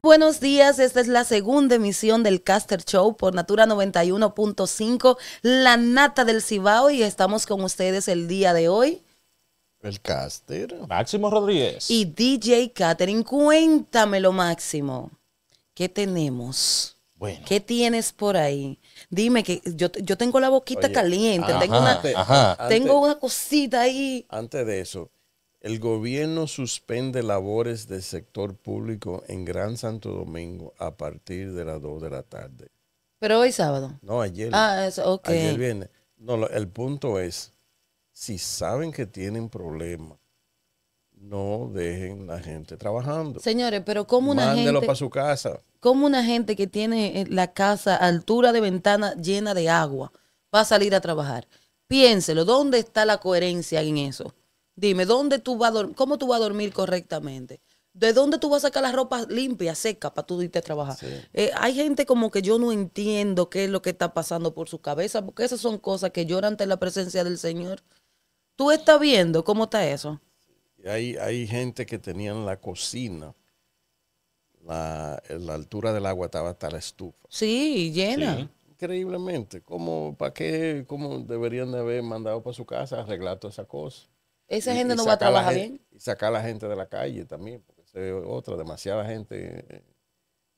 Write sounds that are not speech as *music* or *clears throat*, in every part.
Buenos días, esta es la segunda emisión del Caster Show por Natura 91.5, la nata del Cibao y estamos con ustedes el día de hoy. El caster. Máximo Rodríguez. Y DJ Catherine, lo Máximo. ¿Qué tenemos? Bueno. ¿Qué tienes por ahí? Dime que yo, tengo la boquita caliente, tengo, una, tengo una cosita ahí. Antes de eso, el gobierno suspende labores del sector público en Gran Santo Domingo a partir de las 2 de la tarde. Pero hoy sábado. No, ayer. Ah, ok. Ayer viene. No, el punto es, si saben que tienen problemas, no dejen la gente trabajando. Señores, pero como una gente... Mándelo para su casa. Como una gente que tiene eh, la casa a altura de ventana llena de agua va a salir a trabajar? Piénselo, ¿dónde está la coherencia en eso? Dime, ¿dónde tú vas ¿Cómo tú vas a dormir correctamente? ¿De dónde tú vas a sacar las ropa limpias, seca, para tú irte a trabajar? Eh, hay gente como que yo no entiendo qué es lo que está pasando por su cabeza, porque esas son cosas que lloran ante la presencia del Señor. ¿Tú estás viendo cómo está eso? Hay, hay gente que tenían la cocina, la, altura del agua estaba hasta la estufa. Sí, llena. increíblemente. ¿Cómo, para qué, cómo deberían de haber mandado para su casa arreglar toda esa cosa? Esa gente no va a trabajar bien. Y sacar a la gente de la calle también, porque se ve otra, demasiada gente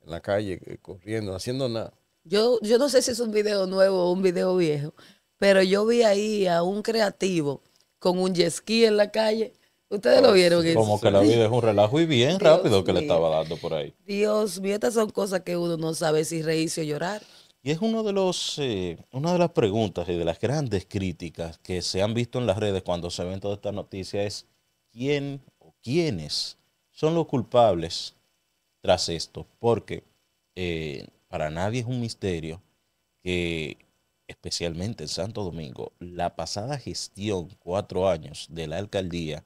en la calle eh, corriendo, haciendo nada. Yo, yo no sé si es un video nuevo o un video viejo, pero yo vi ahí a un creativo con un yesquí en la calle. Ustedes lo vieron. Como que la vida es un relajo y bien rápido que le estaba dando por ahí. Dios mío, estas son cosas que uno no sabe si reírse o llorar. Y es uno de los, eh, una de las preguntas y de las grandes críticas que se han visto en las redes cuando se ven todas estas noticias es quién o quiénes son los culpables tras esto. Porque eh, para nadie es un misterio que, especialmente en Santo Domingo, la pasada gestión, cuatro años de la alcaldía,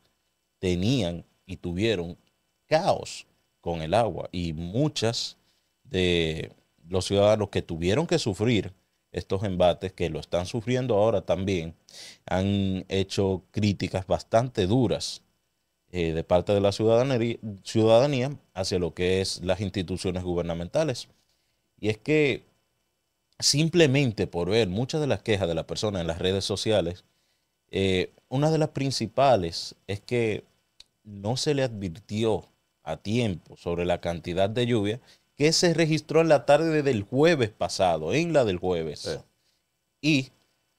tenían y tuvieron caos con el agua y muchas de los ciudadanos que tuvieron que sufrir estos embates, que lo están sufriendo ahora también, han hecho críticas bastante duras eh, de parte de la ciudadanía, hacia lo que es las instituciones gubernamentales. Y es que simplemente por ver muchas de las quejas de las personas en las redes sociales, eh, una de las principales es que no se le advirtió a tiempo sobre la cantidad de lluvia que se registró en la tarde del jueves pasado, en la del jueves. Y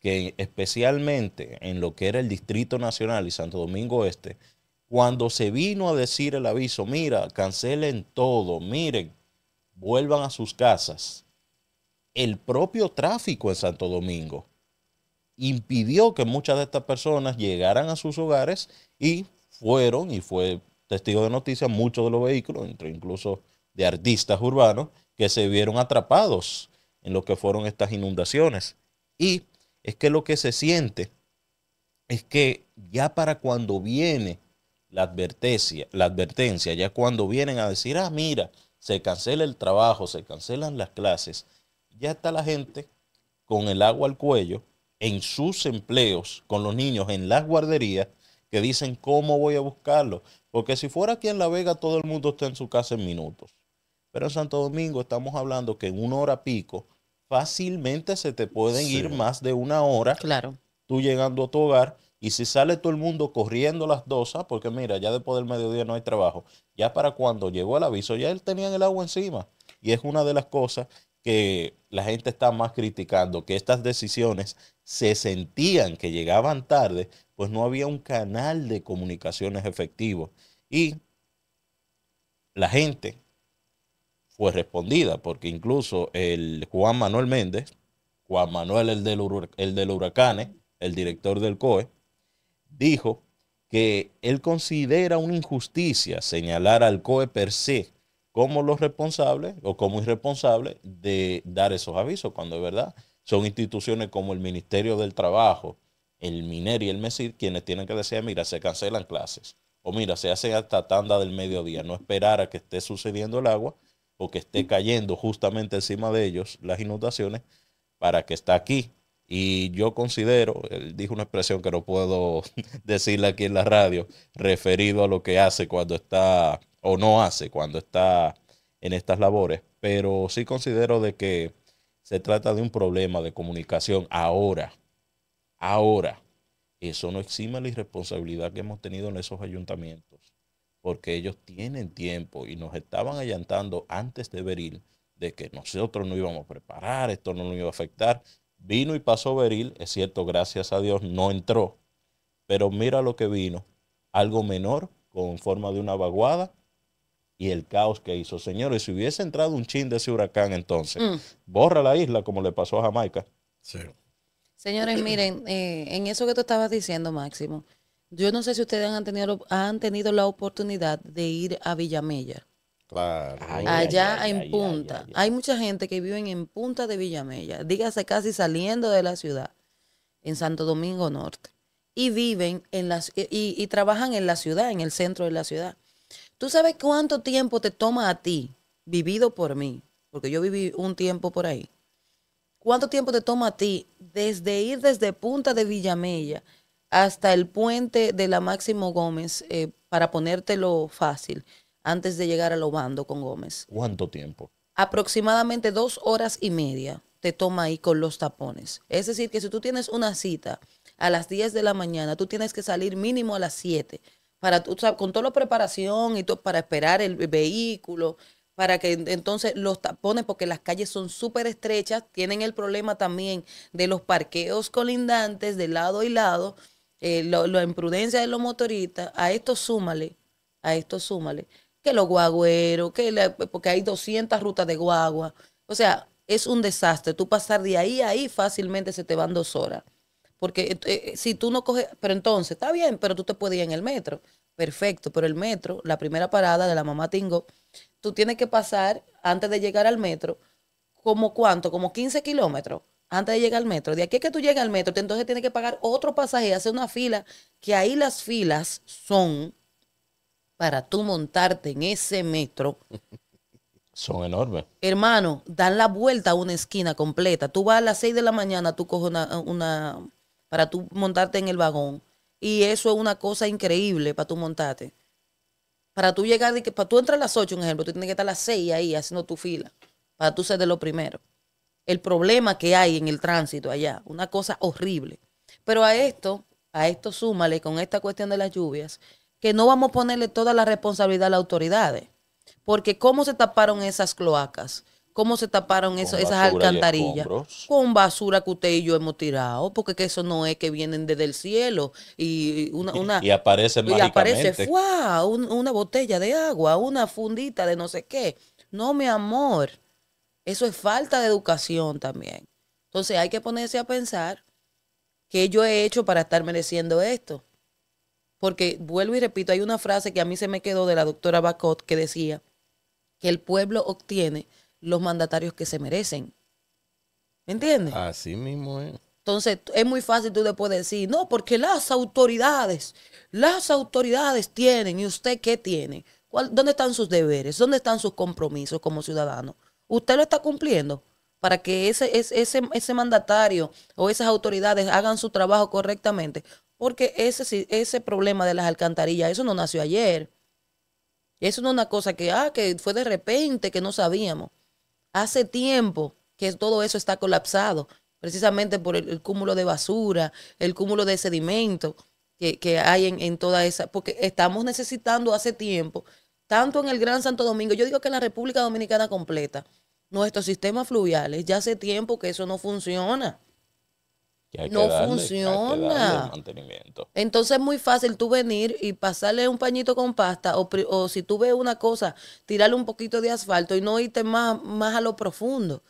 que especialmente en lo que era el Distrito Nacional y Santo Domingo Este, cuando se vino a decir el aviso, mira, cancelen todo, miren, vuelvan a sus casas, el propio tráfico en Santo Domingo impidió que muchas de estas personas llegaran a sus hogares y fueron, y fue testigo de noticias, muchos de los vehículos, entre incluso de artistas urbanos que se vieron atrapados en lo que fueron estas inundaciones. Y es que lo que se siente es que ya para cuando viene la advertencia, la advertencia, ya cuando vienen a decir, ah, mira, se cancela el trabajo, se cancelan las clases, ya está la gente con el agua al cuello, en sus empleos, con los niños en las guarderías, que dicen, ¿cómo voy a buscarlo? Porque si fuera aquí en La Vega, todo el mundo está en su casa en minutos. Pero en Santo Domingo estamos hablando que en una hora pico fácilmente se te pueden ir más de una hora. Claro. Tú llegando a tu hogar y si sale todo el mundo corriendo las dosas, porque mira, ya después del mediodía no hay trabajo, ya para cuando llegó el aviso, ya él tenía el agua encima. Y es una de las cosas que la gente está más criticando, que estas decisiones se sentían que llegaban tarde, pues no había un canal de comunicaciones efectivo. Y la gente fue respondida, porque incluso el Juan Manuel Méndez, Juan Manuel el del, Huracán, el el director del COE, dijo que él considera una injusticia señalar al COE per se como los responsables o como irresponsables de dar esos avisos, cuando es verdad son instituciones como el Ministerio del Trabajo, el MINER y el MESIR quienes tienen que decir, mira, se cancelan clases o mira, se hace hasta tanda del mediodía, no esperar a que esté sucediendo el agua o que esté cayendo justamente encima de ellos las inundaciones para que está aquí. Y yo considero, él dijo una expresión que no puedo *laughs* decirle aquí en la radio, referido a lo que hace cuando está o no hace cuando está en estas labores, pero sí considero de que se trata de un problema de comunicación ahora, ahora. Eso no exime la irresponsabilidad que hemos tenido en esos ayuntamientos porque ellos tienen tiempo y nos estaban allantando antes de Beril de que nosotros no íbamos a preparar, esto no nos iba a afectar. Vino y pasó Beril, es cierto, gracias a Dios no entró, pero mira lo que vino, algo menor con forma de una vaguada y el caos que hizo. Señores, si hubiese entrado un chin de ese huracán entonces, mm. borra la isla como le pasó a Jamaica. Señores, miren, eh, en eso que tú estabas diciendo, Máximo, yo no sé si ustedes han tenido, han tenido la oportunidad de ir a Villamella. Claro. Allá en Punta. Hay mucha gente que vive en Punta de Villamella, dígase casi saliendo de la ciudad, en Santo Domingo Norte. Y viven en las y, y trabajan en la ciudad, en el centro de la ciudad. ¿Tú sabes cuánto tiempo te toma a ti, vivido por mí? Porque yo viví un tiempo por ahí. ¿Cuánto tiempo te toma a ti desde ir desde Punta de Villamella hasta el puente de la Máximo Gómez, eh, para ponértelo fácil, antes de llegar a bando con Gómez. ¿Cuánto tiempo? Aproximadamente dos horas y media te toma ahí con los tapones. Es decir, que si tú tienes una cita a las 10 de la mañana, tú tienes que salir mínimo a las 7, para, tú con toda la preparación y todo, para esperar el vehículo, para que entonces los tapones, porque las calles son súper estrechas, tienen el problema también de los parqueos colindantes de lado y lado. Eh, la imprudencia de los motoristas, a esto súmale, a esto súmale, que los guagüeros, que porque hay 200 rutas de guagua. O sea, es un desastre. Tú pasar de ahí a ahí fácilmente se te van dos horas. Porque eh, eh, si tú no coges, pero entonces, está bien, pero tú te puedes ir en el metro. Perfecto, pero el metro, la primera parada de la mamá Tingo, tú tienes que pasar antes de llegar al metro, como cuánto, como 15 kilómetros antes de llegar al metro. De aquí que tú llegas al metro, entonces tienes que pagar otro pasaje, hacer una fila, que ahí las filas son para tú montarte en ese metro. Son enormes. Hermano, dan la vuelta a una esquina completa. Tú vas a las 6 de la mañana, tú coges una, para tú montarte en el vagón. Y eso es una cosa increíble para tú montarte. Para tú llegar, para tú entrar a las 8, un ejemplo, tú tienes que estar a las 6 ahí haciendo tu fila. Para tú ser de lo primero el problema que hay en el tránsito allá, una cosa horrible. Pero a esto, a esto súmale con esta cuestión de las lluvias, que no vamos a ponerle toda la responsabilidad a las autoridades, porque cómo se taparon esas cloacas, cómo se taparon esas alcantarillas, con basura que usted y yo hemos tirado, porque que eso no es que vienen desde el cielo y una... una y, aparece Y aparece, una botella de agua, una fundita de no sé qué. No, mi amor. Eso es falta de educación también. Entonces hay que ponerse a pensar qué yo he hecho para estar mereciendo esto. Porque vuelvo y repito, hay una frase que a mí se me quedó de la doctora Bacot que decía que el pueblo obtiene los mandatarios que se merecen. ¿Me entiendes? Así mismo es. Entonces, es muy fácil tú después decir, no, porque las autoridades, las autoridades tienen, ¿y usted qué tiene? ¿Cuál, ¿Dónde están sus deberes? ¿Dónde están sus compromisos como ciudadano? ¿Usted lo está cumpliendo? Para que ese, ese, ese mandatario o esas autoridades hagan su trabajo correctamente. Porque ese, ese problema de las alcantarillas, eso no nació ayer. Eso no es una cosa que, ah, que fue de repente, que no sabíamos. Hace tiempo que todo eso está colapsado, precisamente por el, cúmulo de basura, el cúmulo de sedimento que, hay en, en toda esa, porque estamos necesitando hace tiempo tanto en el Gran Santo Domingo, yo digo que en la República Dominicana completa, nuestros sistemas fluviales, ya hace tiempo que eso no funciona. no funciona. Entonces es muy fácil tú venir y pasarle un pañito con pasta o, si tú ves una cosa, tirarle un poquito de asfalto y no irte más, más a lo profundo.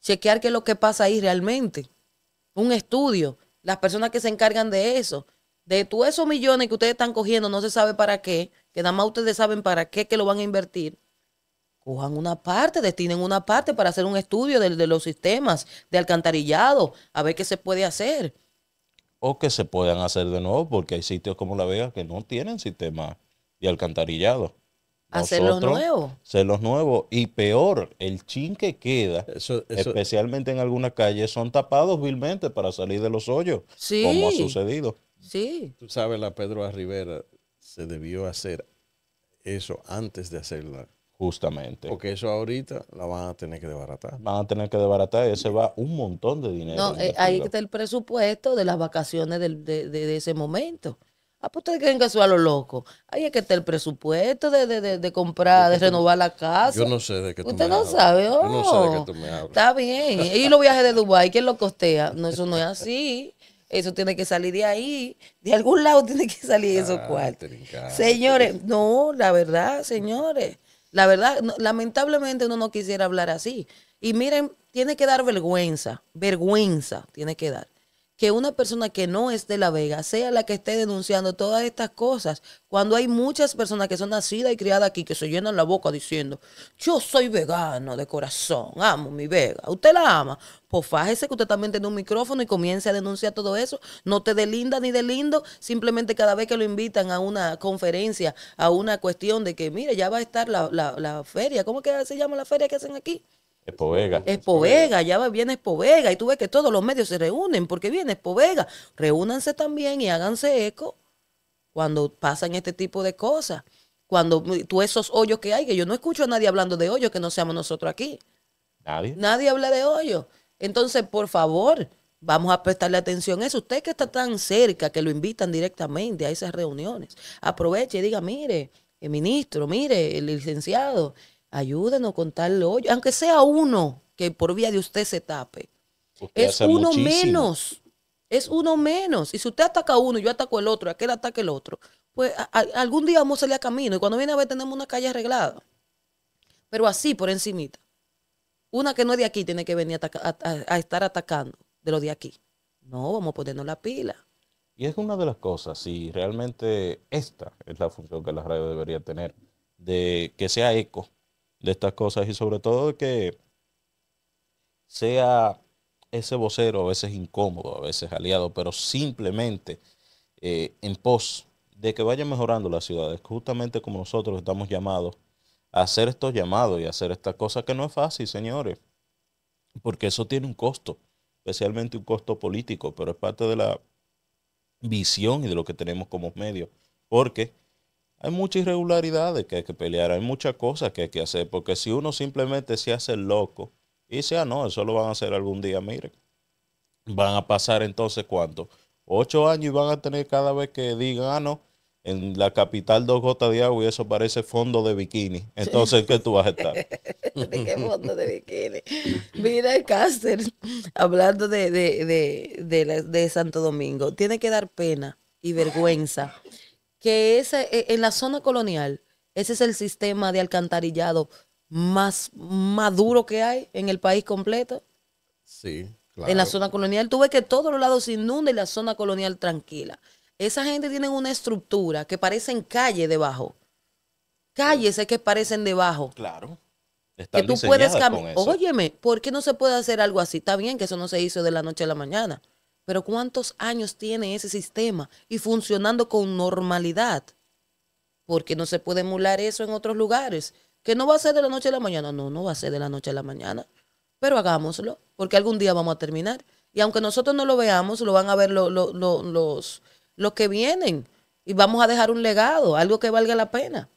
Chequear qué es lo que pasa ahí realmente. Un estudio. Las personas que se encargan de eso. De todos esos millones que ustedes están cogiendo, no se sabe para qué que nada más ustedes saben para qué que lo van a invertir, cojan una parte, destinen una parte para hacer un estudio de, los sistemas de alcantarillado, a ver qué se puede hacer. O que se puedan hacer de nuevo, porque hay sitios como La Vega que no tienen sistema de alcantarillado. Hacerlos nuevos. Hacer nuevos. Y peor, el chin que queda, especialmente en algunas calles, son tapados vilmente para salir de los hoyos. Como ha sucedido. Sí. Tú sabes, la Pedro Rivera debió hacer eso antes de hacerla. Justamente. Porque eso ahorita la van a tener que desbaratar. Van a tener que desbaratar y ese va un montón de dinero. No, eh, ahí está el presupuesto de las vacaciones de, ese momento. Ah, pues ustedes creen que eso a lo loco. Ahí que está el presupuesto de, comprar, de renovar la casa. Yo no sé de qué tú me no hablas. sabe, no sé de qué oh. me hablas. Está bien. Y los viajes de Dubái, ¿quién lo costea? No, eso no es así. Eso tiene que salir de ahí. De algún lado tiene que salir esos ah, cuartos. Señores, no, la verdad, señores. La verdad, lamentablemente uno no quisiera hablar así. Y miren, tiene que dar vergüenza. Vergüenza tiene que dar que una persona que no es de La Vega sea la que esté denunciando todas estas cosas, cuando hay muchas personas que son nacidas y criadas aquí que se llenan la boca diciendo, yo soy vegano de corazón, amo mi Vega, usted la ama, pues fájese que usted también tiene un micrófono y comience a denunciar todo eso, no te linda ni de lindo, simplemente cada vez que lo invitan a una conferencia, a una cuestión de que, mire, ya va a estar la, la, la feria, ¿cómo que se llama la feria que hacen aquí? es povega, ya viene Espovega y tú ves que todos los medios se reúnen porque viene Espovega. Reúnanse también y háganse eco cuando pasan este tipo de cosas. Cuando mm, tú esos hoyos que hay, que yo no escucho a nadie hablando de hoyos que no seamos nosotros aquí. Nadie. Nadie habla de hoyos. Entonces, por favor, Vamos a prestarle atención a eso. Usted que está tan cerca, que lo invitan directamente a esas reuniones, aproveche y diga, mire, el ministro, mire, el licenciado, Ayúdenos con tal hoyo, aunque sea uno que por vía de usted se tape. es uno menos. Es uno menos. Y si usted ataca a uno, yo ataco el otro, aquel ataque el otro, pues algún día vamos a salir a camino y cuando viene a ver tenemos una calle arreglada. Pero así, por encimita. Una que no es de aquí tiene que venir a, estar atacando de los de aquí. No, vamos a la pila. Y es una de las cosas, si realmente esta es la función que la radio debería tener, de que sea eco de estas cosas y sobre todo que sea ese vocero a veces incómodo, a veces aliado, pero simplemente eh, en pos de que vayan mejorando las ciudades, justamente como nosotros estamos llamados a hacer estos llamados y a hacer estas cosas que no es fácil, señores, porque eso tiene un costo, especialmente un costo político, pero es parte de la visión y de lo que tenemos como medios, porque hay muchas irregularidades que hay que pelear, hay muchas cosas que hay que hacer, porque si uno simplemente se hace loco y dice, ah, no, eso lo van a hacer algún día, miren, van a pasar entonces cuánto, ocho años y van a tener cada vez que digan, ah, no, en la capital dos gotas de agua y eso parece fondo de bikini. Entonces, ¿qué tú vas a estar? *laughs* ¿De qué fondo de bikini? Mira, Cáster, hablando de, de, de, de Santo Domingo, tiene que dar pena y vergüenza que e, en la zona colonial, ese es el sistema de alcantarillado más maduro que hay en el país completo. Sí, claro. En la zona colonial, tú ves que todos los lados se inunda la zona colonial tranquila. Esa gente tiene una estructura que parecen calles debajo. Calles es que parecen debajo. Claro. que tú puedes Óyeme, ¿por qué no se puede hacer algo así? Está bien que eso no se hizo de la noche a la mañana. Pero ¿cuántos años tiene ese sistema y funcionando con normalidad? Porque no se puede emular eso en otros lugares. Que no va a ser de la noche a la mañana. No, no va a ser de la noche a la mañana. Pero hagámoslo, porque algún día vamos a terminar. Y aunque nosotros no lo veamos, lo van a ver los, los que vienen. Y vamos a dejar un legado, algo que valga la pena.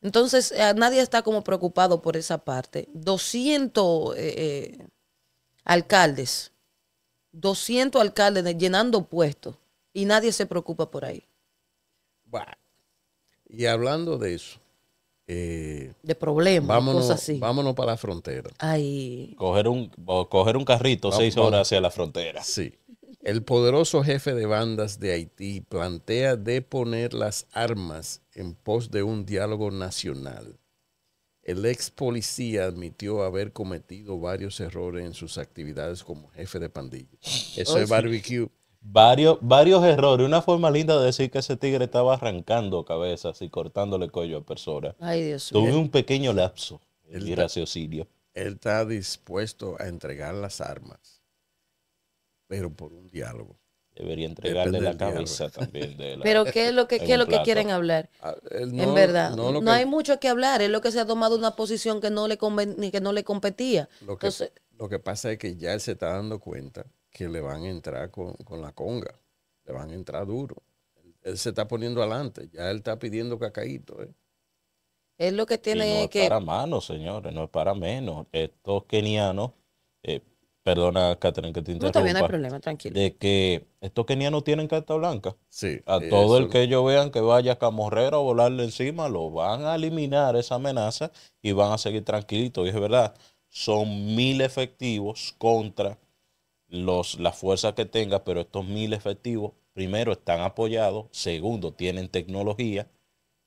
Entonces, eh, nadie está como preocupado por esa parte. 200 eh, eh, alcaldes 200 alcaldes llenando puestos y nadie se preocupa por ahí. y hablando de eso. Eh, de problemas, vámonos, Vámonos para la frontera. Coger un, un carrito seis horas hacia la frontera. Sí. El poderoso jefe de bandas de Haití plantea deponer las armas en pos de un diálogo nacional. El ex policía admitió haber cometido varios errores en sus actividades como jefe de pandilla. *sighs* Eso es barbecue. Varios, errores. Una forma linda de decir que ese tigre estaba arrancando cabezas y cortándole cuello a personas. Ay, Dios Tuve un pequeño lapso de raciocinio. Él está dispuesto a entregar las armas, pero por un diálogo debería entregarle la cabeza también. De la, *laughs* Pero ¿qué es lo que, lo que quieren hablar? Ah, eh, en verdad, no, hay mucho que hablar, es lo que se ha tomado una posición que no le, que no le competía. Lo que, pasa es que ya él se está dando cuenta que le van a entrar con, la conga, le van a entrar duro. Él, se está poniendo adelante, ya él está pidiendo cacaíto. ¿eh? lo que tiene no es, para mano, señores, no es para menos. Estos kenianos... Eh, perdona, Catherine, que te interrumpa. No, no hay problema, tranquilo. De que estos kenianos tienen carta blanca. Sí. A eh, todo el que ellos vean que vaya a camorrer o volarle encima, lo van a eliminar esa amenaza y van a seguir tranquilitos. Y es verdad, son mil efectivos contra los, las fuerzas que tenga, pero estos mil efectivos, primero, están apoyados, segundo, tienen tecnología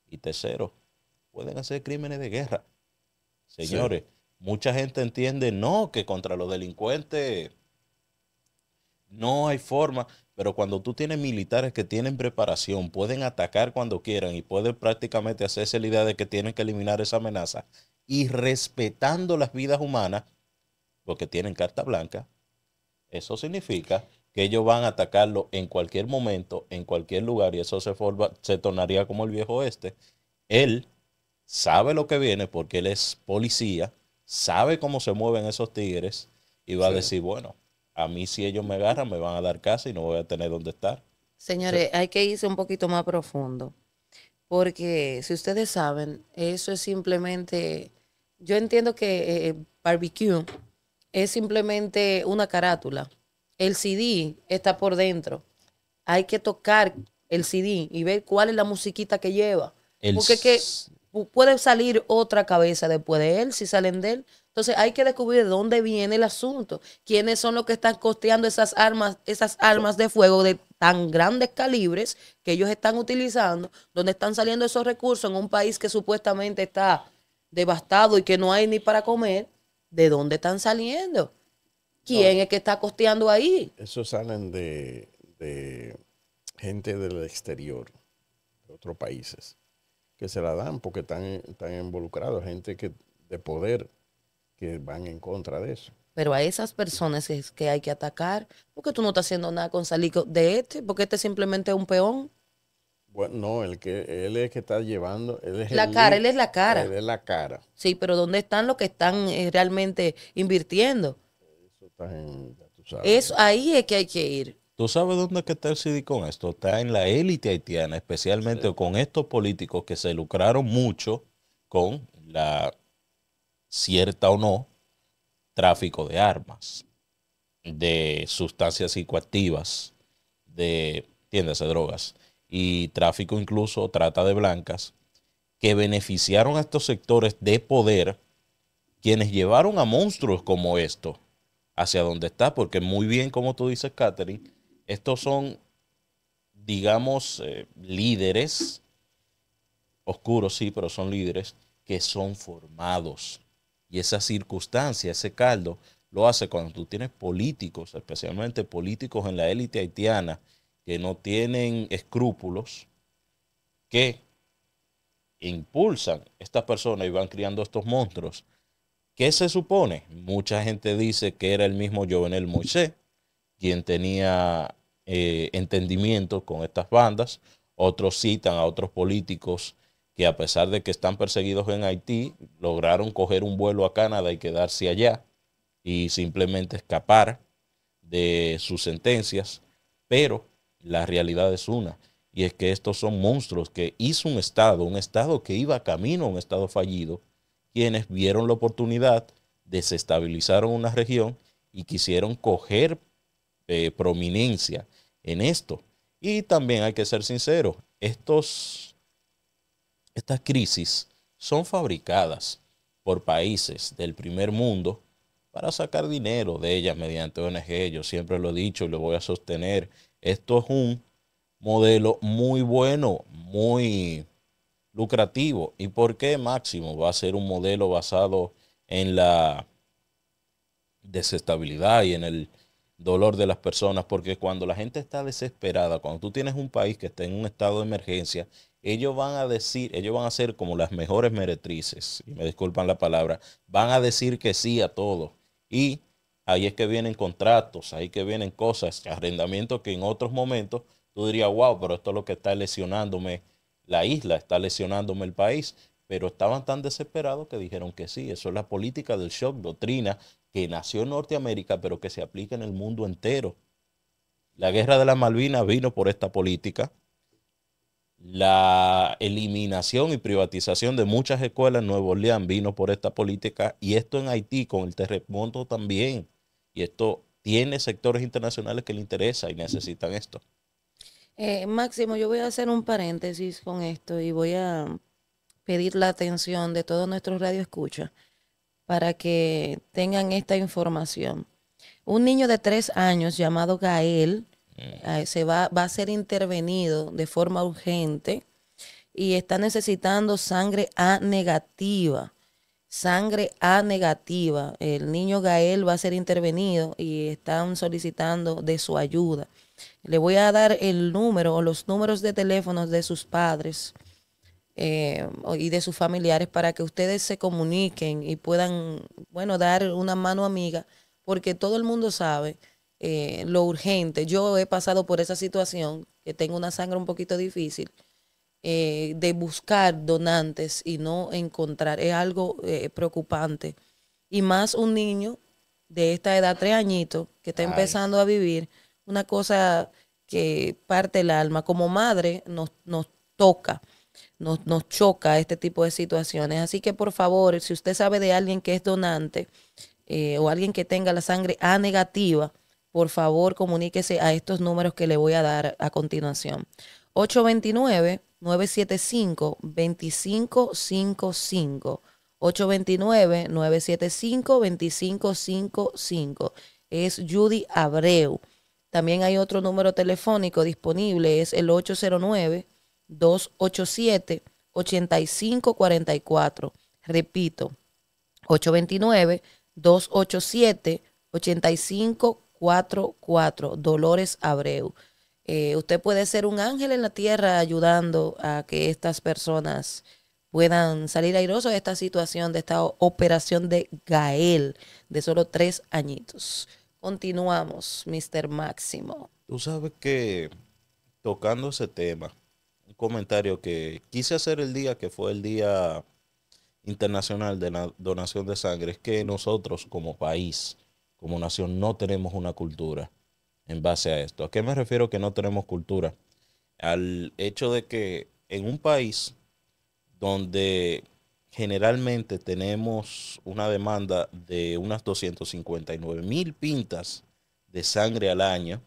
y tercero, pueden hacer crímenes de guerra. Señores. Mucha gente entiende, no, que contra los delincuentes no hay forma, pero cuando tú tienes militares que tienen preparación, pueden atacar cuando quieran y pueden prácticamente hacerse la idea de que tienen que eliminar esa amenaza y respetando las vidas humanas, porque tienen carta blanca, eso significa que ellos van a atacarlo en cualquier momento, en cualquier lugar, y eso se, se tornaría como el viejo este. Él sabe lo que viene porque él es policía, sabe cómo se mueven esos tigres y va a decir, bueno, a mí si ellos me agarran me van a dar casa y no voy a tener dónde estar. Señores, hay que irse un poquito más profundo, porque si ustedes saben, eso es simplemente, yo entiendo que eh, eh, barbecue es simplemente una carátula, el CD está por dentro, hay que tocar el CD y ver cuál es la musiquita que lleva. que puede salir otra cabeza después de él, si salen de él. Entonces hay que descubrir de dónde viene el asunto, quiénes son los que están costeando esas armas, esas armas de fuego de tan grandes calibres que ellos están utilizando, dónde están saliendo esos recursos en un país que supuestamente está devastado y que no hay ni para comer, de dónde están saliendo. ¿Quién es que está costeando ahí? Eso salen de gente del exterior, de otros países que se la dan porque están, involucrados, gente que, de poder que van en contra de eso. Pero a esas personas es que hay que atacar, porque tú no estás haciendo nada con Salico de este, porque este simplemente es un peón. Bueno, no, el que, él es que está llevando. Él es la cara, él es la cara. Él es la cara. Sí, pero ¿dónde están los que están eh, realmente invirtiendo? Eso está en, Eso, ahí es que hay que ir. ¿Tú sabes dónde está el CD con esto? Está en la élite haitiana, especialmente con estos políticos que se lucraron mucho con la cierta o no tráfico de armas, de sustancias psicoactivas, de tiendas de drogas y tráfico incluso trata de blancas que beneficiaron a estos sectores de poder quienes llevaron a monstruos como esto hacia donde está, porque muy bien como tú dices, Catherine, estos son, digamos, eh, líderes, oscuros sí, pero son líderes que son formados. Y esa circunstancia, ese caldo, lo hace cuando tú tienes políticos, especialmente políticos en la élite haitiana, que no tienen escrúpulos, que impulsan estas personas y van criando estos monstruos. ¿Qué se supone? Mucha gente dice que era el mismo Jovenel Moisés, quien tenía eh, entendimiento con estas bandas, otros citan a otros políticos que a pesar de que están perseguidos en Haití, lograron coger un vuelo a Canadá y quedarse allá y simplemente escapar de sus sentencias, pero la realidad es una, y es que estos son monstruos que hizo un Estado, un Estado que iba camino a un Estado fallido, quienes vieron la oportunidad, desestabilizaron una región y quisieron coger eh, prominencia en esto. Y también hay que ser sincero, estos, estas crisis son fabricadas por países del primer mundo para sacar dinero de ellas mediante ONG. Yo siempre lo he dicho y lo voy a sostener. Esto es un modelo muy bueno, muy lucrativo. ¿Y por qué máximo? Va a ser un modelo basado en la desestabilidad y en el dolor de las personas, porque cuando la gente está desesperada, cuando tú tienes un país que está en un estado de emergencia, ellos van a decir, ellos van a ser como las mejores meretrices, y me disculpan la palabra, van a decir que sí a todo. Y ahí es que vienen contratos, ahí que vienen cosas, arrendamientos que en otros momentos tú dirías, wow, pero esto es lo que está lesionándome la isla, está lesionándome el país pero estaban tan desesperados que dijeron que sí. Eso es la política del shock, doctrina que nació en Norteamérica, pero que se aplica en el mundo entero. La guerra de las Malvinas vino por esta política. La eliminación y privatización de muchas escuelas en Nuevo Orleans vino por esta política. Y esto en Haití con el terremoto también. Y esto tiene sectores internacionales que le interesa y necesitan esto. Eh, Máximo, yo voy a hacer un paréntesis con esto y voy a pedir la atención de todos nuestros radioescuchas para que tengan esta información. Un niño de tres años llamado Gael mm. eh, se va, va a ser intervenido de forma urgente y está necesitando sangre A negativa. Sangre A negativa. El niño Gael va a ser intervenido y están solicitando de su ayuda. Le voy a dar el número o los números de teléfonos de sus padres eh, y de sus familiares para que ustedes se comuniquen y puedan, bueno, dar una mano amiga, porque todo el mundo sabe eh, lo urgente. Yo he pasado por esa situación, que tengo una sangre un poquito difícil, eh, de buscar donantes y no encontrar. Es algo preocupante. Y más un niño de esta edad, tres añitos, que está empezando a vivir, una cosa que parte el alma. Como madre nos, nos toca nos, choca este tipo de situaciones. Así que por favor, si usted sabe de alguien que es donante eh, o alguien que tenga la sangre A negativa, por favor comuníquese a estos números que le voy a dar a continuación. 829-975-2555. 829-975-2555. Es Judy Abreu. También hay otro número telefónico disponible, es el 809 287-8544. Repito, 829-287-8544. Dolores Abreu. Eh, usted puede ser un ángel en la tierra ayudando a que estas personas puedan salir airosos de esta situación, de esta operación de Gael, de solo tres añitos. Continuamos, Mr. Máximo. Tú sabes que tocando ese tema, comentario que quise hacer el día que fue el Día Internacional de la Donación de Sangre es que nosotros como país, como nación, no tenemos una cultura en base a esto. ¿A qué me refiero que no tenemos cultura? Al hecho de que en un país donde generalmente tenemos una demanda de unas 259 mil pintas de sangre al año,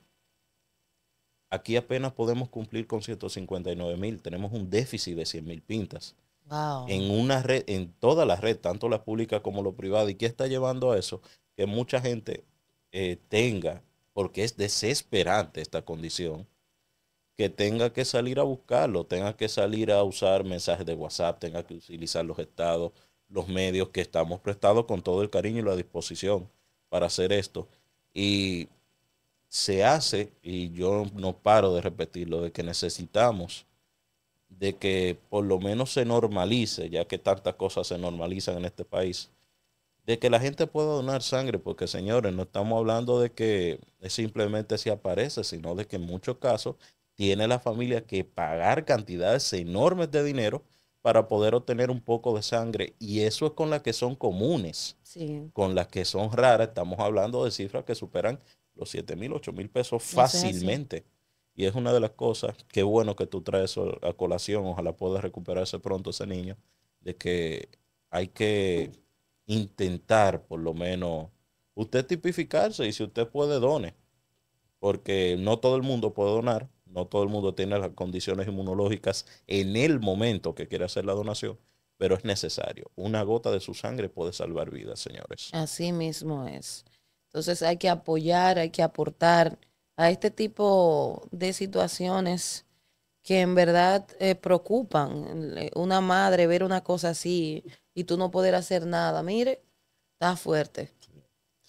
Aquí apenas podemos cumplir con 159 mil. Tenemos un déficit de 100 mil pintas. En una red, en toda la red, tanto la pública como lo privada. ¿Y qué está llevando a eso? Que mucha gente eh, tenga, porque es desesperante esta condición, que tenga que salir a buscarlo, tenga que salir a usar mensajes de WhatsApp, tenga que utilizar los estados, los medios que estamos prestados con todo el cariño y la disposición para hacer esto. Y se hace, y yo no paro de repetirlo, de que necesitamos de que por lo menos se normalice, ya que tantas cosas se normalizan en este país, de que la gente pueda donar sangre, porque señores, no estamos hablando de que simplemente se aparece, sino de que en muchos casos tiene la familia que pagar cantidades enormes de dinero para poder obtener un poco de sangre. Y eso es con las que son comunes. Con las que son raras, estamos hablando de cifras que superan los 7 mil, 8 mil pesos fácilmente. y es una de las cosas, qué bueno que tú traes a colación, ojalá pueda recuperarse pronto ese niño, de que hay que intentar por lo menos usted tipificarse y si usted puede done, porque no todo el mundo puede donar, no todo el mundo tiene las condiciones inmunológicas en el momento que quiere hacer la donación, pero es necesario. Una gota de su sangre puede salvar vidas, señores. Así mismo es. Entonces hay que apoyar, hay que aportar a este tipo de situaciones que en verdad eh, preocupan. Una madre ver una cosa así y tú no poder hacer nada, mire, está fuerte.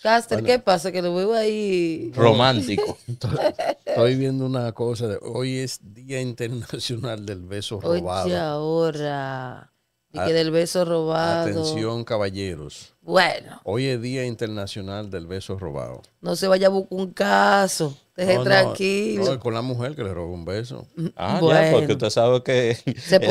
Caster, ¿qué pasa? Que lo veo ahí. Romántico. *laughs* Estoy, viendo una cosa. De, hoy es Día Internacional del Beso Robado. y ahora. Y que del beso robado. Atención, caballeros. Bueno. Hoy es Día Internacional del Beso Robado. No se vaya a buscar un caso. Deje tranquilo. con la mujer que le robó un beso. Mm, ah, porque usted sabe que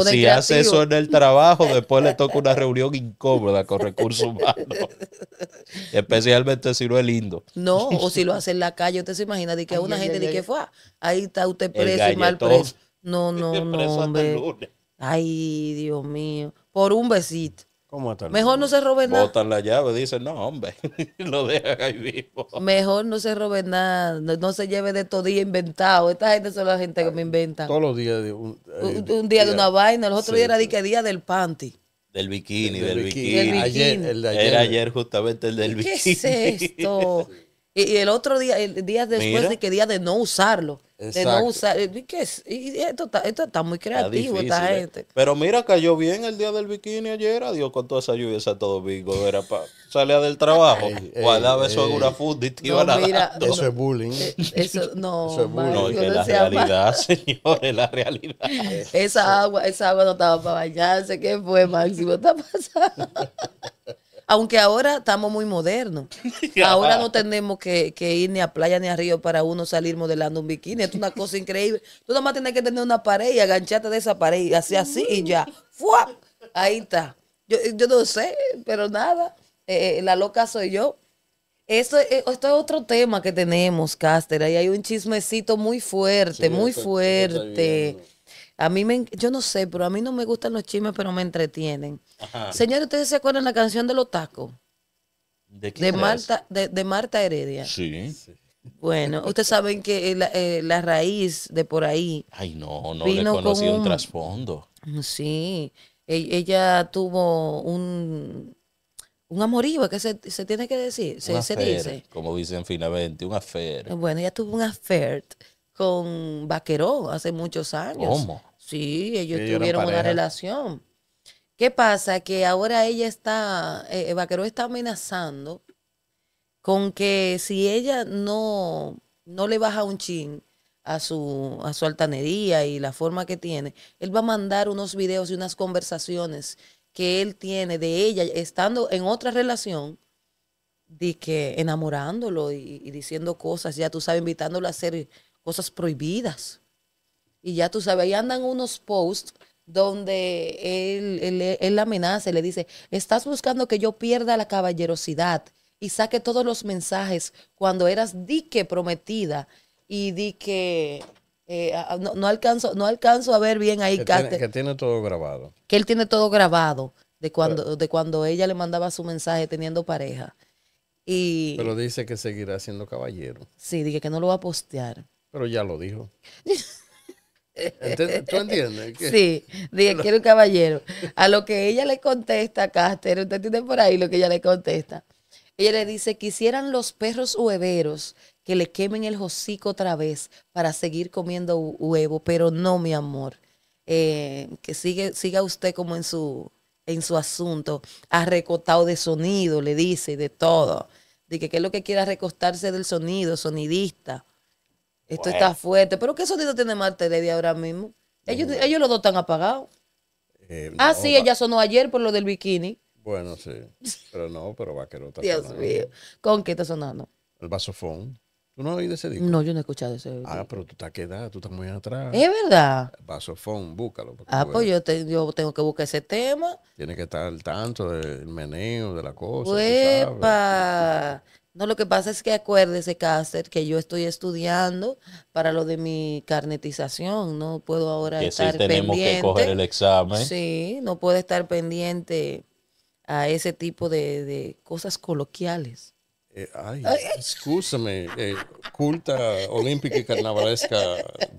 si hace eso en el trabajo, después le toca una reunión incómoda con recursos humanos. *laughs* Especialmente si no es lindo. No, o si lo hace en la calle. Usted se imagina de que una gente de que fue. Ahí está usted preso y mal preso. No, no, *laughs* no, Ay, Dios mío. Por un besito. ¿Cómo está Mejor no se robe nada. Botan la llave, dicen, no, hombre, *laughs* lo dejan ahí vivo. Mejor no se robe nada, no, se lleve de todo día inventado. Esta gente son la gente que me inventa. Todos los días. De un, eh, día, de una vaina, el otro día era de que día del panty. Del bikini, del, bikini. Ayer, el de ayer. Era ayer justamente el del bikini. ¿Qué es esto? *laughs* Y, el otro día, el día después de que día de no usarlo. De no usar. Eh, y esto, está, esto está muy creativo, esta eh. gente. Pero mira, cayó bien el día del bikini ayer. Adiós, con toda esa lluvia, esa todo vigo Era para salir del trabajo, guardaba eso en una funda y iba a *laughs* Eso es bullying. Eh, eso, no, eso es la realidad, *laughs* señores, la realidad. Esa agua, esa agua no estaba para bañarse. ¿Qué fue, Máximo? Está pasando. *laughs* Aunque ahora estamos muy modernos. *laughs* Ahora no tenemos que, ir ni a playa ni a río para uno salir modelando un bikini. Es una cosa increíble. Tú nomás tienes que tener una pared y agancharte de esa pared y así, así y ya. ¡Fua! Ahí está. Yo, yo no sé, pero nada. Eh, eh, la loca soy yo. Eh, esto, es otro tema que tenemos, Caster. Ahí hay un chismecito muy fuerte, muy fuerte. A mí me, yo no sé, pero a mí no me gustan los chismes, pero me entretienen. Señores, ¿ustedes se acuerdan la canción de los tacos? ¿De, Marta, de, de, Marta Heredia. Sí. Bueno, ustedes saben que eh, la, raíz de por ahí. Ay, no, no le conocí un, trasfondo. Sí. E, ella tuvo un, un amorío, que se, tiene que decir, se, se dice. Como dicen finamente, un affair. Bueno, ella tuvo un affair con Vaqueró hace muchos años. ¿Cómo? Sí, ellos, tuvieron una relación. ¿Qué pasa? Que ahora ella está, eh, eh está amenazando con que si ella no, no le baja un chin a su, a su altanería y la forma que tiene, él va a mandar unos videos y unas conversaciones que él tiene de ella estando en otra relación, de que enamorándolo y diciendo cosas, ya tú sabes, invitándolo a hacer cosas prohibidas. Y ya tú sabes, ahí andan unos posts donde él, él, amenaza y le dice, estás buscando que yo pierda la caballerosidad y saque todos los mensajes cuando eras dique prometida y dique, eh, ah, no, alcanzo, no alcanzo a ver bien ahí que tiene, que tiene todo grabado. Que él tiene todo grabado de cuando, de cuando ella le mandaba su mensaje teniendo pareja. Y, pero dice que seguirá siendo caballero. Sí, dije que no lo va a postear. Pero ya lo dijo. *laughs* ¿Tú entiendes? Sí, dije, quiero un caballero. A lo que ella le contesta, Caster, ¿usted entiende por ahí lo que ella le contesta? Ella le dice, quisieran los perros hueveros que le quemen el hocico otra vez para seguir comiendo huevo, pero no, mi amor. Eh, que sigue, siga usted como en su, en su asunto, ha de sonido, le dice, de todo. Dice, que qué es lo que quiere recostarse del sonido, sonidista. Esto está fuerte. Pero ¿qué sonido tiene Marte día ahora mismo? Ellos, ellos los dos están apagados. Eh, ah, sí, ella sonó ayer por lo del bikini. Bueno, sí. Pero no, pero va no está Dios mío. ¿Con qué está sonando? El vasofón. ¿Tú no has oído ese disco? No, yo no he escuchado ese Ah, pero tú estás quedada, tú estás muy atrás. Es verdad. Vasofón, búscalo. Ah, pues yo, tengo que buscar ese tema. Tiene que estar al tanto del meneo, de la cosa. pa. No, lo que pasa es que acuérdese, Cácer, que yo estoy estudiando para lo de mi carnetización. No puedo ahora estar tenemos que coger el examen. Sí, no puedo estar pendiente a ese tipo de, cosas coloquiales. Eh, ay, escúchame, eh, culta olímpica y carnavalesca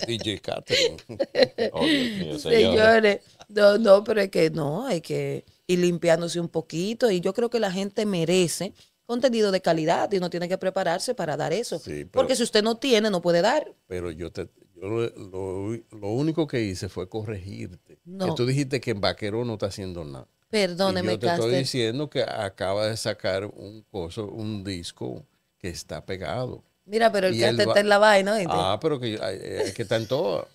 DJ Catherine. *laughs* Oh, señores, no, no, pero es que no, hay que ir limpiándose un poquito y yo creo que la gente merece contenido de calidad y uno tiene que prepararse para dar eso. porque si usted no tiene, no puede dar. Pero yo te... Yo lo, lo, único que hice fue corregirte. tú dijiste que en Vaquero no está haciendo nada. Perdóneme, y yo te estoy diciendo que acaba de sacar un coso, un disco que está pegado. Mira, pero el que está en la vaina. Ah, pero que eh, hay, que estar en todo.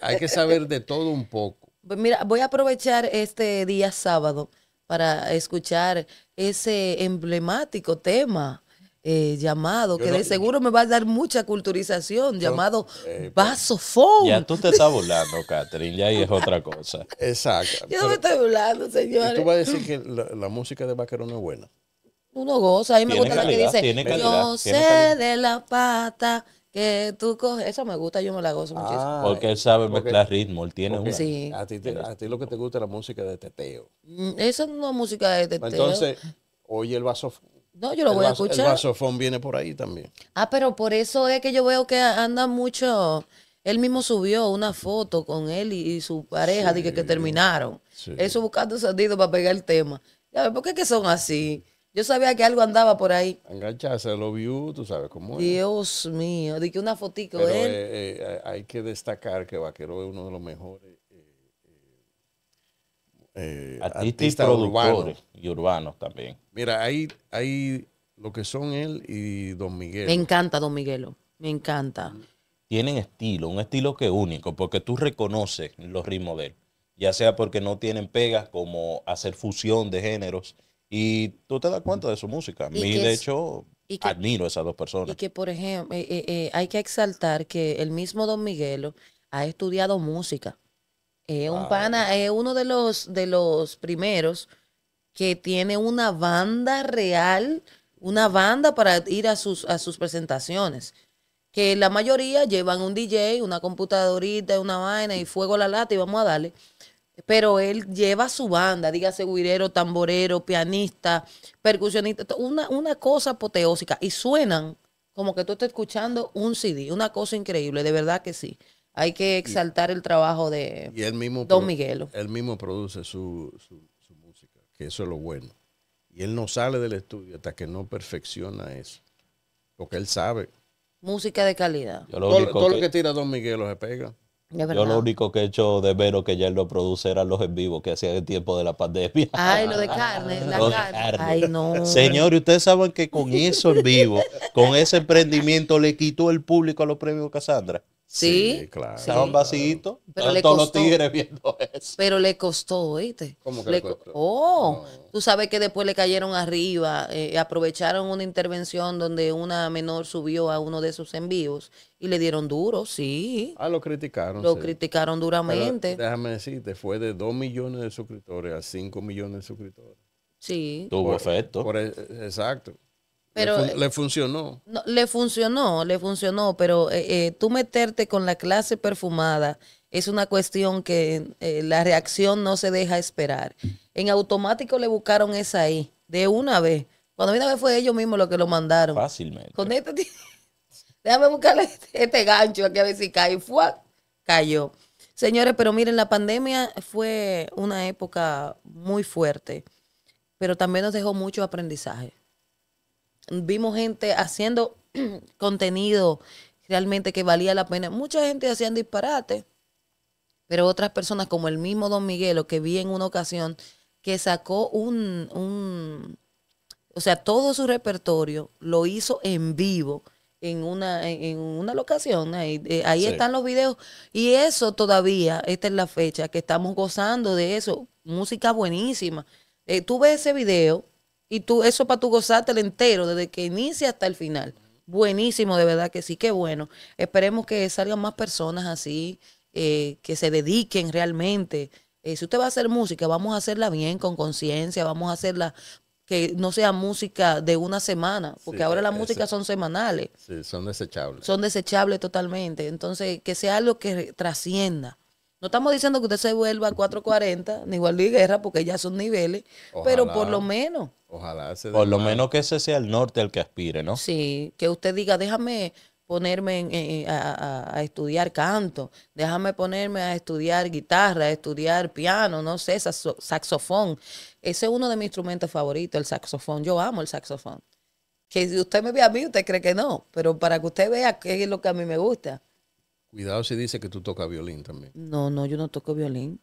hay que saber de todo un poco. Pues mira, voy a aprovechar este día sábado para escuchar ese emblemático tema eh, llamado, que de seguro me va a dar mucha culturización, llamado Vaso eh, pues, vasofón. Ya tú te estás burlando, Catherine, ya ahí es otra cosa. *laughs* Exacto. Yo no me estoy burlando, señores. tú vas a decir que la, música de Vaquero no es buena. Uno goza, a me gusta la que dice, yo sé de la pata que tú coges, eso me gusta, yo me la gozo muchísimo. Ah, porque él sabe mezclar ritmo, él tiene un A ti, a ti lo que te gusta es la música de teteo. Mm, Esa no es música de teteo. Entonces, oye el vaso no, yo lo voy a escuchar. El vasofón viene por ahí también. Ah, pero por eso es que yo veo que anda mucho. Él mismo subió una foto con él y, su pareja, dije que, terminaron. Eso buscando sentido para pegar el tema. Ya, ¿por qué que son así? Yo sabía que algo andaba por ahí. Engancharse lo los tú sabes cómo es. Dios mío, de que una fotito él. ¿eh? Eh, eh, hay que destacar que Vaquero es uno de los mejores artistas, artistas urbanos. y urbanos también. Mira, ahí hay lo que son él y Don Miguel. Me encanta Don Miguelo, me encanta. Tienen estilo, un estilo que es único, porque tú reconoces los ritmos de él, ya sea porque no tienen pegas como hacer fusión de géneros y tú te das cuenta de su música. A mí, de hecho, admiro a esas dos personas. Y que, por ejemplo, eh, eh, eh, hay que exaltar que el mismo Don Miguelo ha estudiado música. Es un pana, es uno de los, de los primeros que tiene una banda real, una banda para ir a sus, a sus presentaciones. Que la mayoría llevan un DJ, una computadorita, una vaina y fuego a la lata y vamos a darle pero él lleva su banda, dígase guirero, tamborero, pianista, percusionista, una, cosa apoteósica y suenan como que tú estás escuchando un CD, una cosa increíble, de verdad que sí. Hay que exaltar el trabajo de Don Miguelo. Él mismo produce su, música, que eso es lo bueno. Y él no sale del estudio hasta que no perfecciona eso, porque él sabe. Música de calidad. todo, lo que tira Don Miguelo se pega. Yo lo único que he hecho de menos que ya él lo produce eran los en vivo que hacían el tiempo de la pandemia. Ay, lo de carne, la carne. Ay, no. Señores, ustedes saben que con eso en vivo, con ese emprendimiento, le quitó el público a los premios Casandra. Sí, claro. Estaban vacíitos. Pero los tigres viendo eso. Pero le costó, ¿oíste? ¿Cómo que le, costó? Oh, tú sabes que después le cayeron arriba. Eh, aprovecharon una intervención donde una menor subió a uno de sus envíos y le dieron duro, sí. Ah, lo criticaron. Lo criticaron duramente. déjame decirte, fue de 2 millones de suscriptores a 5 millones de suscriptores. Sí. Tuvo efecto. E, exacto. Eh, le, funcionó. No, le funcionó, le funcionó, pero eh, eh, tú meterte con la clase perfumada es una cuestión que la reacción no se deja esperar. En automático le buscaron esa ahí, de una vez. Cuando una vez fue ellos mismos los que lo mandaron. Fácilmente. Este *laughs* déjame buscarle este, este, gancho aquí a ver si cae. Fue, cayó. Señores, pero miren, la pandemia fue una época muy fuerte, pero también nos dejó mucho aprendizaje vimos gente haciendo *clears throat* contenido realmente que valía la pena. Mucha gente hacía disparate pero otras personas, como el mismo Don Miguelo, que vi en una ocasión, que sacó un, un o sea, todo su repertorio lo hizo en vivo en una, en una locación. Ahí, eh, ahí están los videos. Y eso todavía, esta es la fecha, que estamos gozando de eso. Música buenísima. Eh, tú ves ese video y tú, eso para tú el entero, desde que inicia hasta el final. Buenísimo, de verdad que sí, qué bueno. Esperemos que salgan más personas así, eh, que se dediquen realmente. Eh, si usted va a hacer música, vamos a hacerla bien, con conciencia, vamos a hacerla que no sea música de una semana, porque ahora las músicas son semanales. Sí, son desechables. Son desechables totalmente. Entonces, que sea algo que trascienda no estamos diciendo que usted se vuelva a 440, ni igual guerra, porque ya son niveles, pero por lo menos. Ojalá Por lo menos que ese sea el norte el que aspire, ¿no? Sí, que usted diga, déjame ponerme a, estudiar canto, déjame ponerme a estudiar guitarra, a estudiar piano, no sé, saxofón. Ese es uno de mis instrumentos favoritos, el saxofón. Yo amo el saxofón. Que si usted me ve a mí, usted cree que no, pero para que usted vea qué es lo que a mí me gusta. Cuidado si dice que tú tocas violín también. No, no, yo no toco violín.